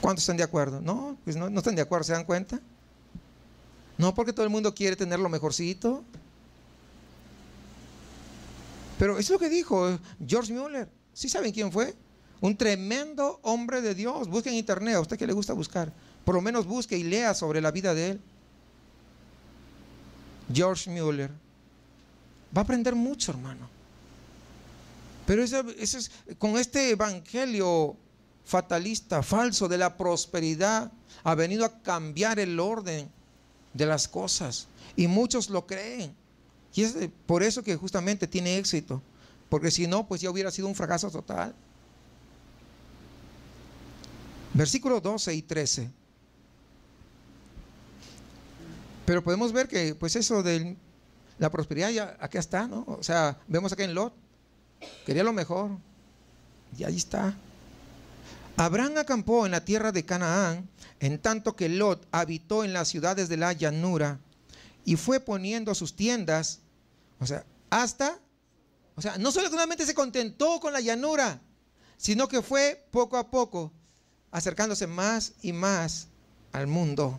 ¿Cuántos están de acuerdo? No, pues no, no están de acuerdo, ¿se dan cuenta? No, porque todo el mundo quiere tener lo mejorcito. Pero eso es lo que dijo George Mueller. ¿Sí saben quién fue? Un tremendo hombre de Dios. Busquen en internet, a usted que le gusta buscar. Por lo menos busque y lea sobre la vida de él. George Mueller. Va a aprender mucho, hermano. Pero eso es, con este evangelio fatalista, falso de la prosperidad, ha venido a cambiar el orden de las cosas. Y muchos lo creen. Y es por eso que justamente tiene éxito. Porque si no, pues ya hubiera sido un fracaso total. versículo 12 y 13. Pero podemos ver que, pues, eso de la prosperidad ya acá está, ¿no? O sea, vemos acá en Lot. Quería lo mejor. Y ahí está. Abraham acampó en la tierra de Canaán, en tanto que Lot habitó en las ciudades de la llanura y fue poniendo sus tiendas, o sea, hasta, o sea, no solamente se contentó con la llanura, sino que fue poco a poco acercándose más y más al mundo.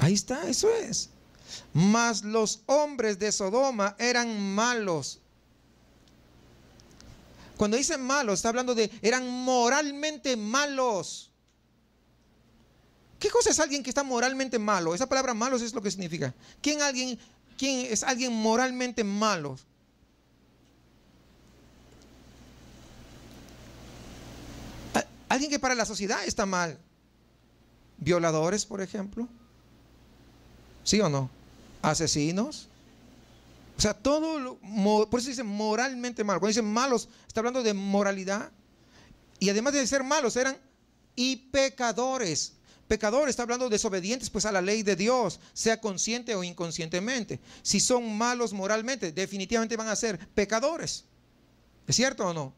Ahí está, eso es. Mas los hombres de Sodoma eran malos cuando dice malos, está hablando de eran moralmente malos. ¿Qué cosa es alguien que está moralmente malo? Esa palabra malos es lo que significa. ¿Quién, quién es alguien moralmente malo? Alguien que para la sociedad está mal. Violadores, por ejemplo. ¿Sí o no? Asesinos. O sea, todo, lo, por eso dice moralmente malo. Cuando dicen malos, está hablando de moralidad. Y además de ser malos, eran y pecadores. Pecadores está hablando de desobedientes pues a la ley de Dios, sea consciente o inconscientemente. Si son malos moralmente, definitivamente van a ser pecadores. ¿Es cierto o no?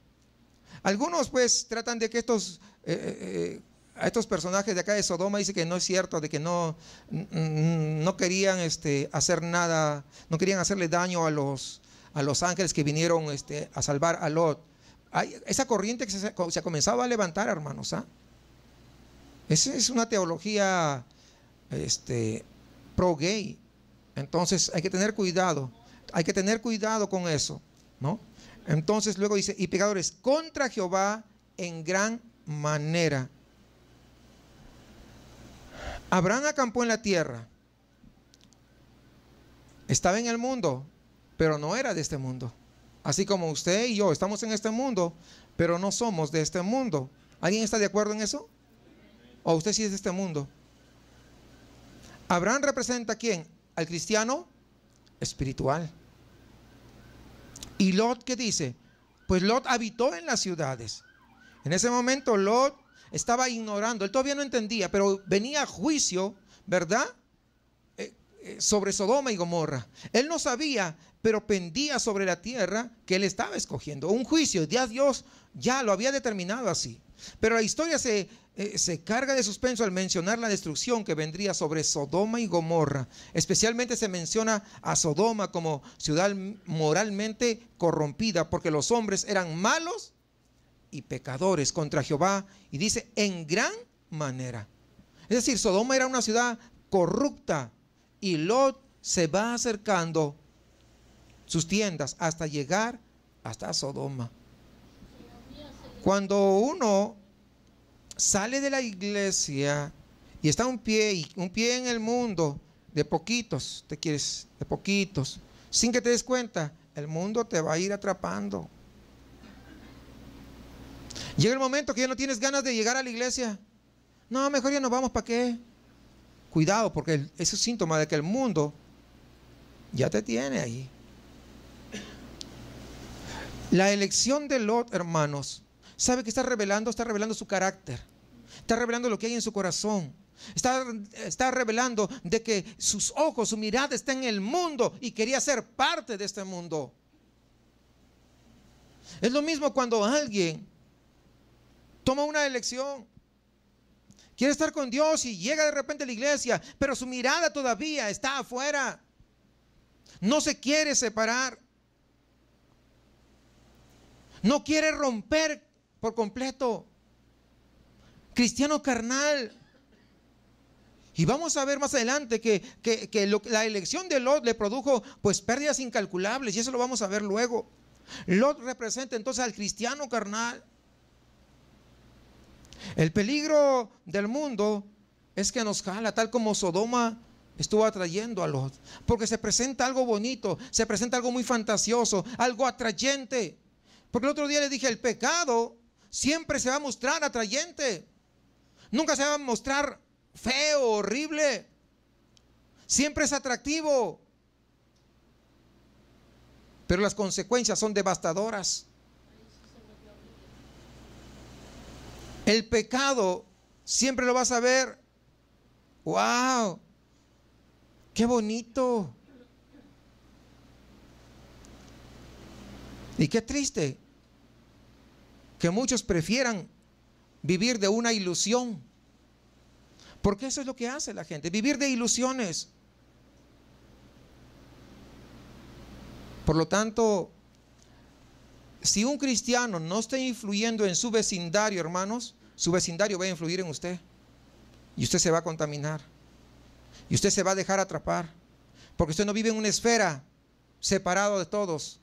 Algunos pues tratan de que estos eh, eh, eh, a estos personajes de acá de Sodoma dice que no es cierto, de que no, mm, mm, no querían este, hacer nada, no querían hacerle daño a los, a los ángeles que vinieron este, a salvar a Lot. esa corriente que se, ha comenzado a levantar, hermanos. ¿ah? Esa es una teología este, pro-gay. Entonces hay que tener cuidado. Hay que tener cuidado con eso. ¿no? Entonces luego dice, y pecadores contra Jehová en gran manera Abraham acampó en la tierra. Estaba en el mundo, pero no era de este mundo. Así como usted y yo estamos en este mundo, pero no somos de este mundo. ¿Alguien está de acuerdo en eso? ¿O usted sí es de este mundo? Abraham representa a quién? Al cristiano espiritual. Y Lot, ¿qué dice? Pues Lot habitó en las ciudades. En ese momento Lot estaba ignorando, él todavía no entendía, pero venía juicio, ¿verdad? Eh, eh, sobre Sodoma y Gomorra. Él no sabía, pero pendía sobre la tierra que él estaba escogiendo. Un juicio, ya Dios ya lo había determinado así. Pero la historia se, eh, se carga de suspenso al mencionar la destrucción que vendría sobre Sodoma y Gomorra. Especialmente se menciona a Sodoma como ciudad moralmente corrompida porque los hombres eran malos y pecadores contra Jehová y dice en gran manera. Es decir, Sodoma era una ciudad corrupta y Lot se va acercando sus tiendas hasta llegar hasta Sodoma. Cuando uno sale de la iglesia y está un pie un pie en el mundo de poquitos, te quieres de poquitos, sin que te des cuenta, el mundo te va a ir atrapando. Llega el momento que ya no tienes ganas de llegar a la iglesia. No, mejor ya nos vamos, ¿para qué? Cuidado, porque es un síntoma de que el mundo ya te tiene ahí. La elección de Lot, hermanos, sabe que está revelando, está revelando su carácter, está revelando lo que hay en su corazón, Está, está, revelando de que sus ojos, su mirada está en el mundo y quería ser parte de este mundo. Es lo mismo cuando alguien toma una elección. Quiere estar con Dios y llega de repente a la iglesia, pero su mirada todavía está afuera. No se quiere separar. No quiere romper por completo. Cristiano carnal. Y vamos a ver más adelante que, la elección de Lot le produjo pues pérdidas incalculables y eso lo vamos a ver luego. Lot representa entonces al cristiano carnal. El peligro del mundo es que nos jala, tal como Sodoma estuvo atrayendo a los, porque se presenta algo bonito, se presenta algo muy fantasioso, algo atrayente. Porque el otro día le dije, el pecado siempre se va a mostrar atrayente, nunca se va a mostrar feo, horrible, siempre es atractivo, pero las consecuencias son devastadoras. El pecado siempre lo vas a ver. ¡Wow! ¡Qué bonito! Y qué triste que muchos prefieran vivir de una ilusión. Porque eso es lo que hace la gente, vivir de ilusiones. Por lo tanto, si un cristiano no está influyendo en su vecindario, hermanos, su vecindario va a influir en usted. Y usted se va a contaminar. Y usted se va a dejar atrapar. Porque usted no vive en una esfera separado de todos.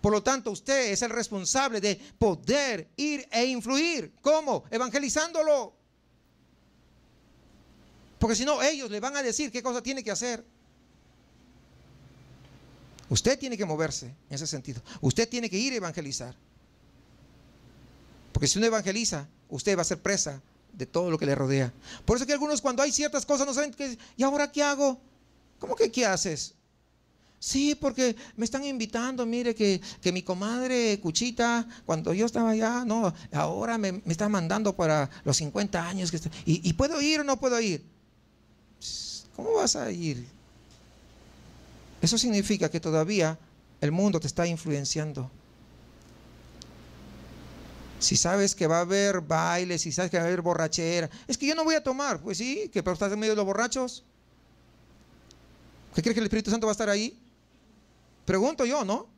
Por lo tanto, usted es el responsable de poder ir e influir. ¿Cómo? Evangelizándolo. Porque si no, ellos le van a decir qué cosa tiene que hacer. Usted tiene que moverse en ese sentido. Usted tiene que ir a evangelizar. Porque si uno evangeliza, usted va a ser presa de todo lo que le rodea. Por eso que algunos cuando hay ciertas cosas no saben qué, ¿y ahora qué hago? ¿Cómo que qué haces? Sí, porque me están invitando, mire, que, que mi comadre Cuchita, cuando yo estaba allá, no, ahora me, está mandando para los 50 años. Que y, ¿Y puedo ir o no puedo ir? ¿Cómo vas a ir? Eso significa que todavía el mundo te está influenciando. Si sabes que va a haber bailes, si sabes que va a haber borrachera, es que yo no voy a tomar, pues sí, que pero estás en medio de los borrachos. ¿Qué crees que el Espíritu Santo va a estar ahí? Pregunto yo, ¿no?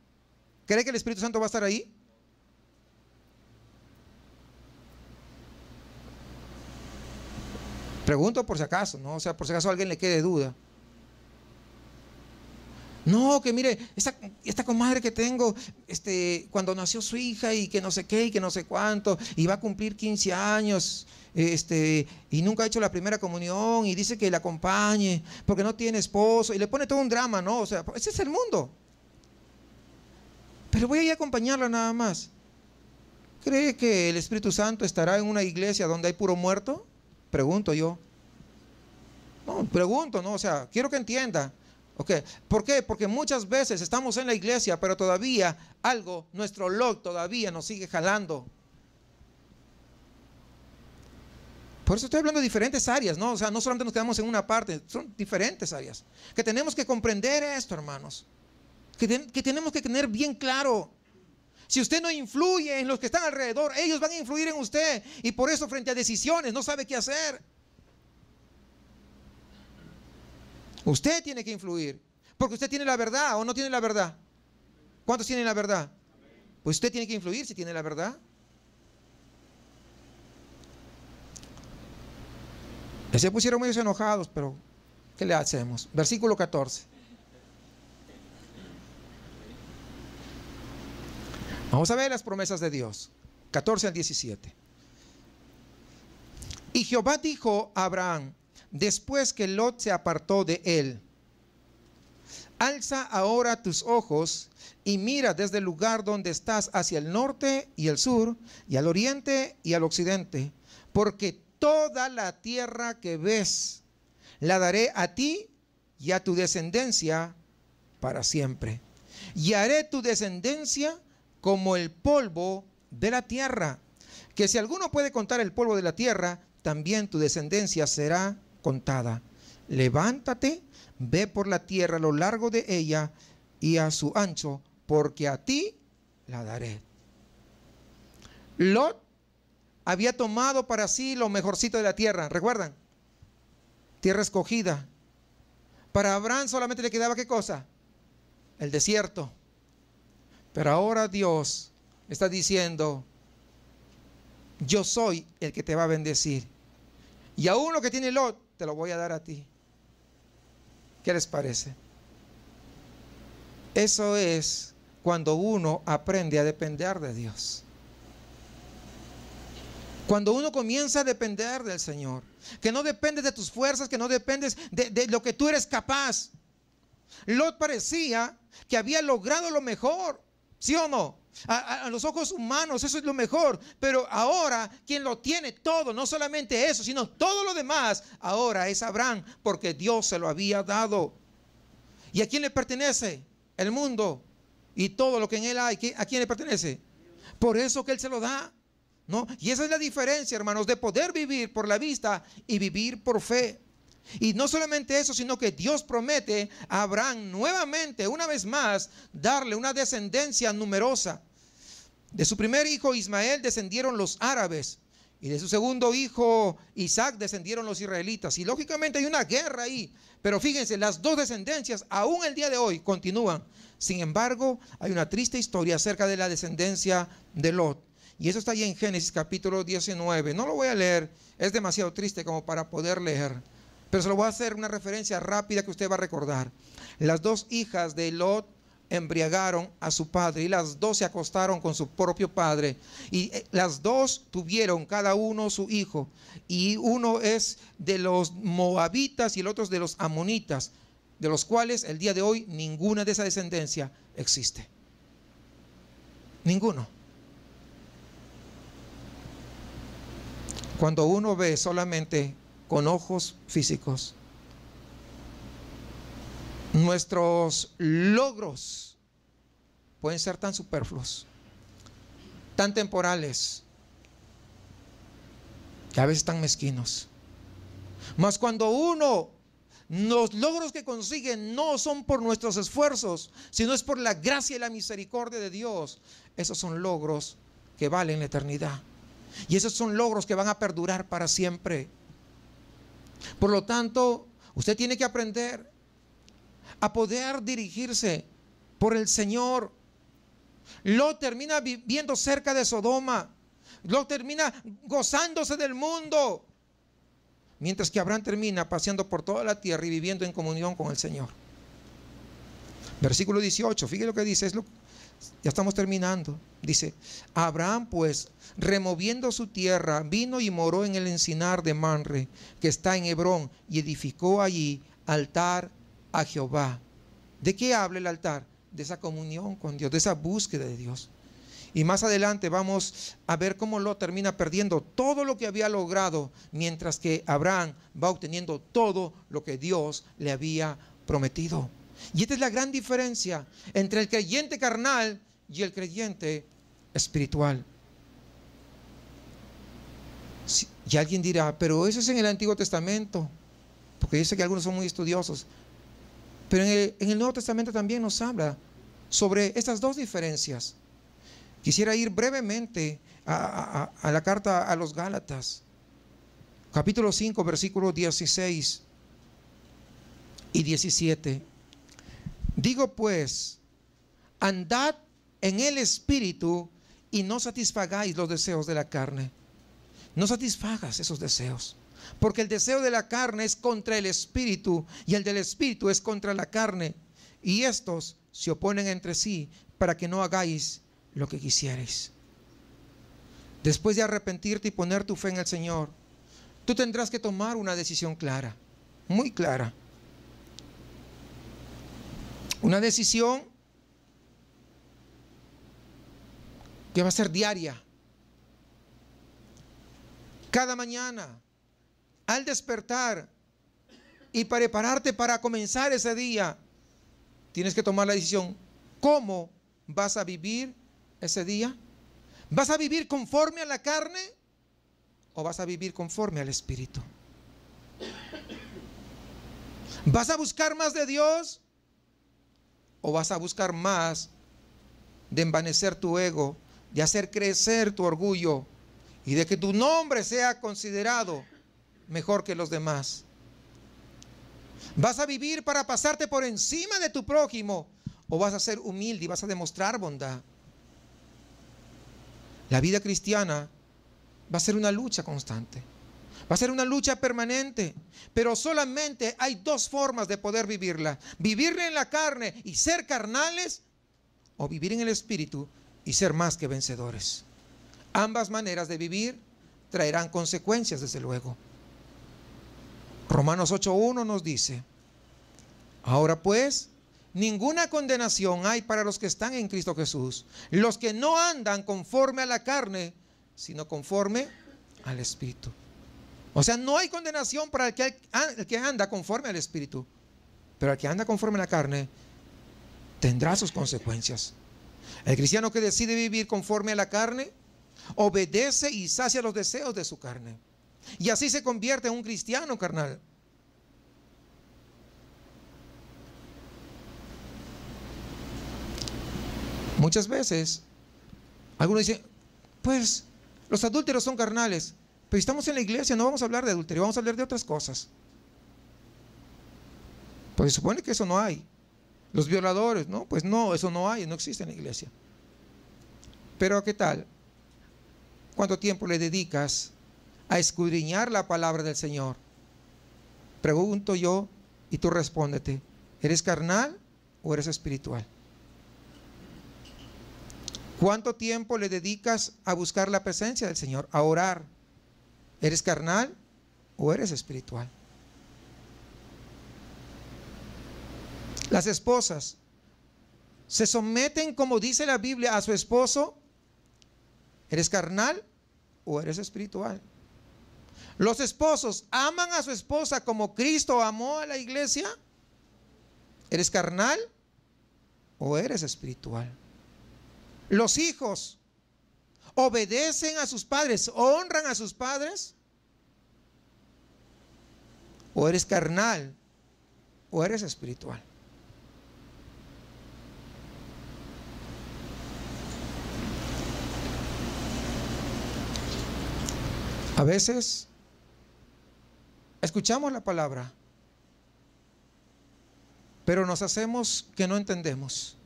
¿Cree que el Espíritu Santo va a estar ahí? Pregunto por si acaso, ¿no? O sea, por si acaso a alguien le quede duda. No, que mire, esta comadre que tengo, este, cuando nació su hija y que no sé qué y que no sé cuánto, y va a cumplir 15 años, este, y nunca ha hecho la primera comunión, y dice que la acompañe, porque no tiene esposo, y le pone todo un drama, ¿no? O sea, ese es el mundo. Pero voy a ir a acompañarla nada más. ¿Cree que el Espíritu Santo estará en una iglesia donde hay puro muerto? Pregunto yo. No, pregunto, ¿no? O sea, quiero que entienda. ¿Por qué? Porque muchas veces estamos en la iglesia, pero todavía algo, nuestro log todavía nos sigue jalando. Por eso estoy hablando de diferentes áreas, ¿no? O sea, no solamente nos quedamos en una parte, son diferentes áreas. Que tenemos que comprender esto, hermanos. Que, que tenemos que tener bien claro. Si usted no influye en los que están alrededor, ellos van a influir en usted. Y por eso frente a decisiones no sabe qué hacer. Usted tiene que influir, porque usted tiene la verdad o no tiene la verdad. ¿Cuántos tienen la verdad? Pues usted tiene que influir si tiene la verdad. Se pusieron muy enojados, pero ¿qué le hacemos? Versículo 14. Vamos a ver las promesas de Dios. 14 al 17. Y Jehová dijo a Abraham, después que Lot se apartó de él. Alza ahora tus ojos y mira desde el lugar donde estás hacia el norte y el sur, y al oriente y al occidente, porque toda la tierra que ves la daré a ti y a tu descendencia para siempre. Y haré tu descendencia como el polvo de la tierra, que si alguno puede contar el polvo de la tierra, también tu descendencia será contada. Levántate, ve por la tierra a lo largo de ella y a su ancho, porque a ti la daré. Lot había tomado para sí lo mejorcito de la tierra, ¿recuerdan? Tierra escogida. Para Abraham solamente le quedaba qué cosa? El desierto. Pero ahora Dios está diciendo, yo soy el que te va a bendecir. Y aún lo que tiene Lot te lo voy a dar a ti. ¿Qué les parece? Eso es cuando uno aprende a depender de Dios. Cuando uno comienza a depender del Señor, que no dependes de tus fuerzas, que no dependes de, de lo que tú eres capaz. Lot parecía que había logrado lo mejor, ¿sí o no? A, los ojos humanos eso es lo mejor, pero ahora quien lo tiene todo, no solamente eso, sino todo lo demás, ahora es Abraham, porque Dios se lo había dado. ¿Y a quién le pertenece? El mundo y todo lo que en él hay, ¿a quién le pertenece? Por eso que él se lo da. ¿no? Y esa es la diferencia, hermanos, de poder vivir por la vista y vivir por fe. Y no solamente eso, sino que Dios promete a Abraham nuevamente, una vez más, darle una descendencia numerosa. De su primer hijo Ismael descendieron los árabes y de su segundo hijo Isaac descendieron los israelitas. Y lógicamente hay una guerra ahí, pero fíjense, las dos descendencias aún el día de hoy continúan. Sin embargo, hay una triste historia acerca de la descendencia de Lot. Y eso está ahí en Génesis capítulo 19. No lo voy a leer, es demasiado triste como para poder leer. Pero se lo voy a hacer una referencia rápida que usted va a recordar. Las dos hijas de Lot embriagaron a su padre y las dos se acostaron con su propio padre y eh, las dos tuvieron cada uno su hijo y uno es de los moabitas y el otro es de los amonitas de los cuales el día de hoy ninguna de esa descendencia existe ninguno cuando uno ve solamente con ojos físicos. Nuestros logros pueden ser tan superfluos, tan temporales, que a veces tan mezquinos. Mas cuando uno, los logros que consigue no son por nuestros esfuerzos, sino es por la gracia y la misericordia de Dios, esos son logros que valen la eternidad. Y esos son logros que van a perdurar para siempre. Por lo tanto, usted tiene que aprender a poder dirigirse por el Señor. Lo termina viviendo cerca de Sodoma. Lo termina gozándose del mundo. Mientras que Abraham termina paseando por toda la tierra y viviendo en comunión con el Señor. Versículo 18, fíjese lo que dice, es lo, ya estamos terminando. Dice, Abraham pues, removiendo su tierra, vino y moró en el encinar de Manre, que está en Hebrón, y edificó allí altar a Jehová. ¿De qué habla el altar? De esa comunión con Dios, de esa búsqueda de Dios. Y más adelante vamos a ver cómo lo termina perdiendo todo lo que había logrado, mientras que Abraham va obteniendo todo lo que Dios le había prometido. Y esta es la gran diferencia entre el creyente carnal y el creyente espiritual. Y alguien dirá, pero eso es en el Antiguo Testamento, porque dice que algunos son muy estudiosos. Pero en el, Nuevo Testamento también nos habla sobre estas dos diferencias. Quisiera ir brevemente a, a, la carta a los Gálatas, capítulo 5, versículos 16 y 17. Digo pues, andad en el espíritu y no satisfagáis los deseos de la carne. No satisfagas esos deseos. Porque el deseo de la carne es contra el espíritu y el del espíritu es contra la carne. Y estos se oponen entre sí para que no hagáis lo que quisierais. Después de arrepentirte y poner tu fe en el Señor, tú tendrás que tomar una decisión clara, muy clara. Una decisión que va a ser diaria. Cada mañana, al despertar y prepararte para comenzar ese día, tienes que tomar la decisión. ¿Cómo vas a vivir ese día? ¿Vas a vivir conforme a la carne o vas a vivir conforme al Espíritu? ¿Vas a buscar más de Dios o vas a buscar más de envanecer tu ego, de hacer crecer tu orgullo y de que tu nombre sea considerado mejor que los demás. ¿Vas a vivir para pasarte por encima de tu prójimo o vas a ser humilde y vas a demostrar bondad? La vida cristiana va a ser una lucha constante. Va a ser una lucha permanente, pero solamente hay dos formas de poder vivirla. vivir en la carne y ser carnales o vivir en el espíritu y ser más que vencedores. Ambas maneras de vivir traerán consecuencias, desde luego. Romanos 8.1 nos dice, ahora pues, ninguna condenación hay para los que están en Cristo Jesús, los que no andan conforme a la carne, sino conforme al Espíritu. O sea, no hay condenación para el que, anda conforme al Espíritu, pero el que anda conforme a la carne tendrá sus consecuencias. El cristiano que decide vivir conforme a la carne, obedece y sacia los deseos de su carne. Y así se convierte en un cristiano carnal. Muchas veces, algunos dicen, pues los adúlteros son carnales. Pero estamos en la iglesia, no vamos a hablar de adulterio, vamos a hablar de otras cosas. Pues se supone que eso no hay. Los violadores, ¿no? Pues no, eso no hay, no existe en la iglesia. Pero ¿qué tal? ¿Cuánto tiempo le dedicas a escudriñar la palabra del Señor? Pregunto yo y tú respóndete, ¿eres carnal o eres espiritual? ¿Cuánto tiempo le dedicas a buscar la presencia del Señor, a orar, ¿Eres carnal o eres espiritual? Las esposas se someten, como dice la Biblia, a su esposo. ¿Eres carnal o eres espiritual? Los esposos aman a su esposa como Cristo amó a la iglesia. ¿Eres carnal o eres espiritual? Los hijos obedecen a sus padres, honran a sus padres? ¿O eres carnal? ¿O eres espiritual? A veces escuchamos la palabra, pero nos hacemos que no entendemos.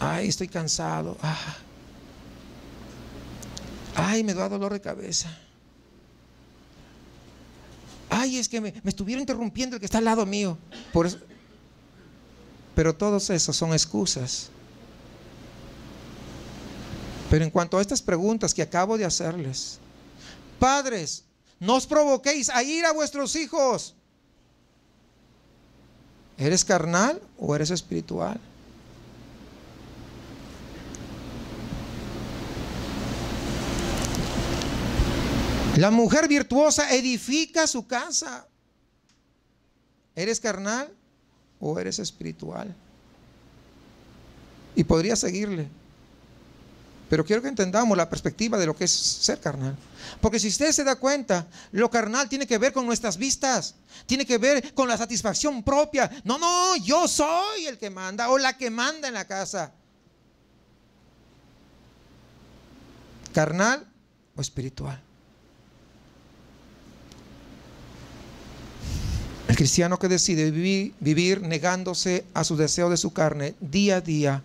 Ay, estoy cansado. Ah. Ay, me da dolor de cabeza. Ay, es que me, me estuvieron interrumpiendo el que está al lado mío. Pero todos esos son excusas. Pero en cuanto a estas preguntas que acabo de hacerles, padres, no os provoquéis a ir a vuestros hijos. ¿Eres carnal o eres espiritual? La mujer virtuosa edifica su casa. ¿Eres carnal o eres espiritual? Y podría seguirle. Pero quiero que entendamos la perspectiva de lo que es ser carnal. Porque si usted se da cuenta, lo carnal tiene que ver con nuestras vistas, tiene que ver con la satisfacción propia. No, no, yo soy el que manda o la que manda en la casa. Carnal o espiritual. cristiano que decide vivir, vivir, negándose a su deseo de su carne día a día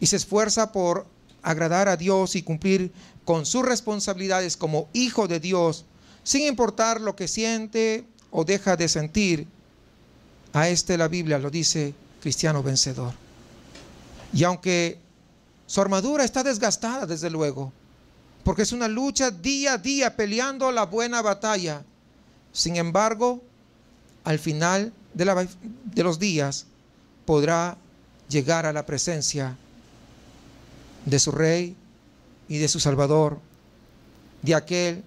y se esfuerza por agradar a Dios y cumplir con sus responsabilidades como hijo de Dios, sin importar lo que siente o deja de sentir, a este la Biblia lo dice cristiano vencedor. Y aunque su armadura está desgastada, desde luego, porque es una lucha día a día peleando la buena batalla, sin embargo, al final de, los días podrá llegar a la presencia de su Rey y de su Salvador, de aquel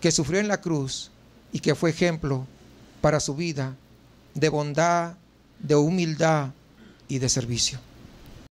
que sufrió en la cruz y que fue ejemplo para su vida de bondad, de humildad y de servicio.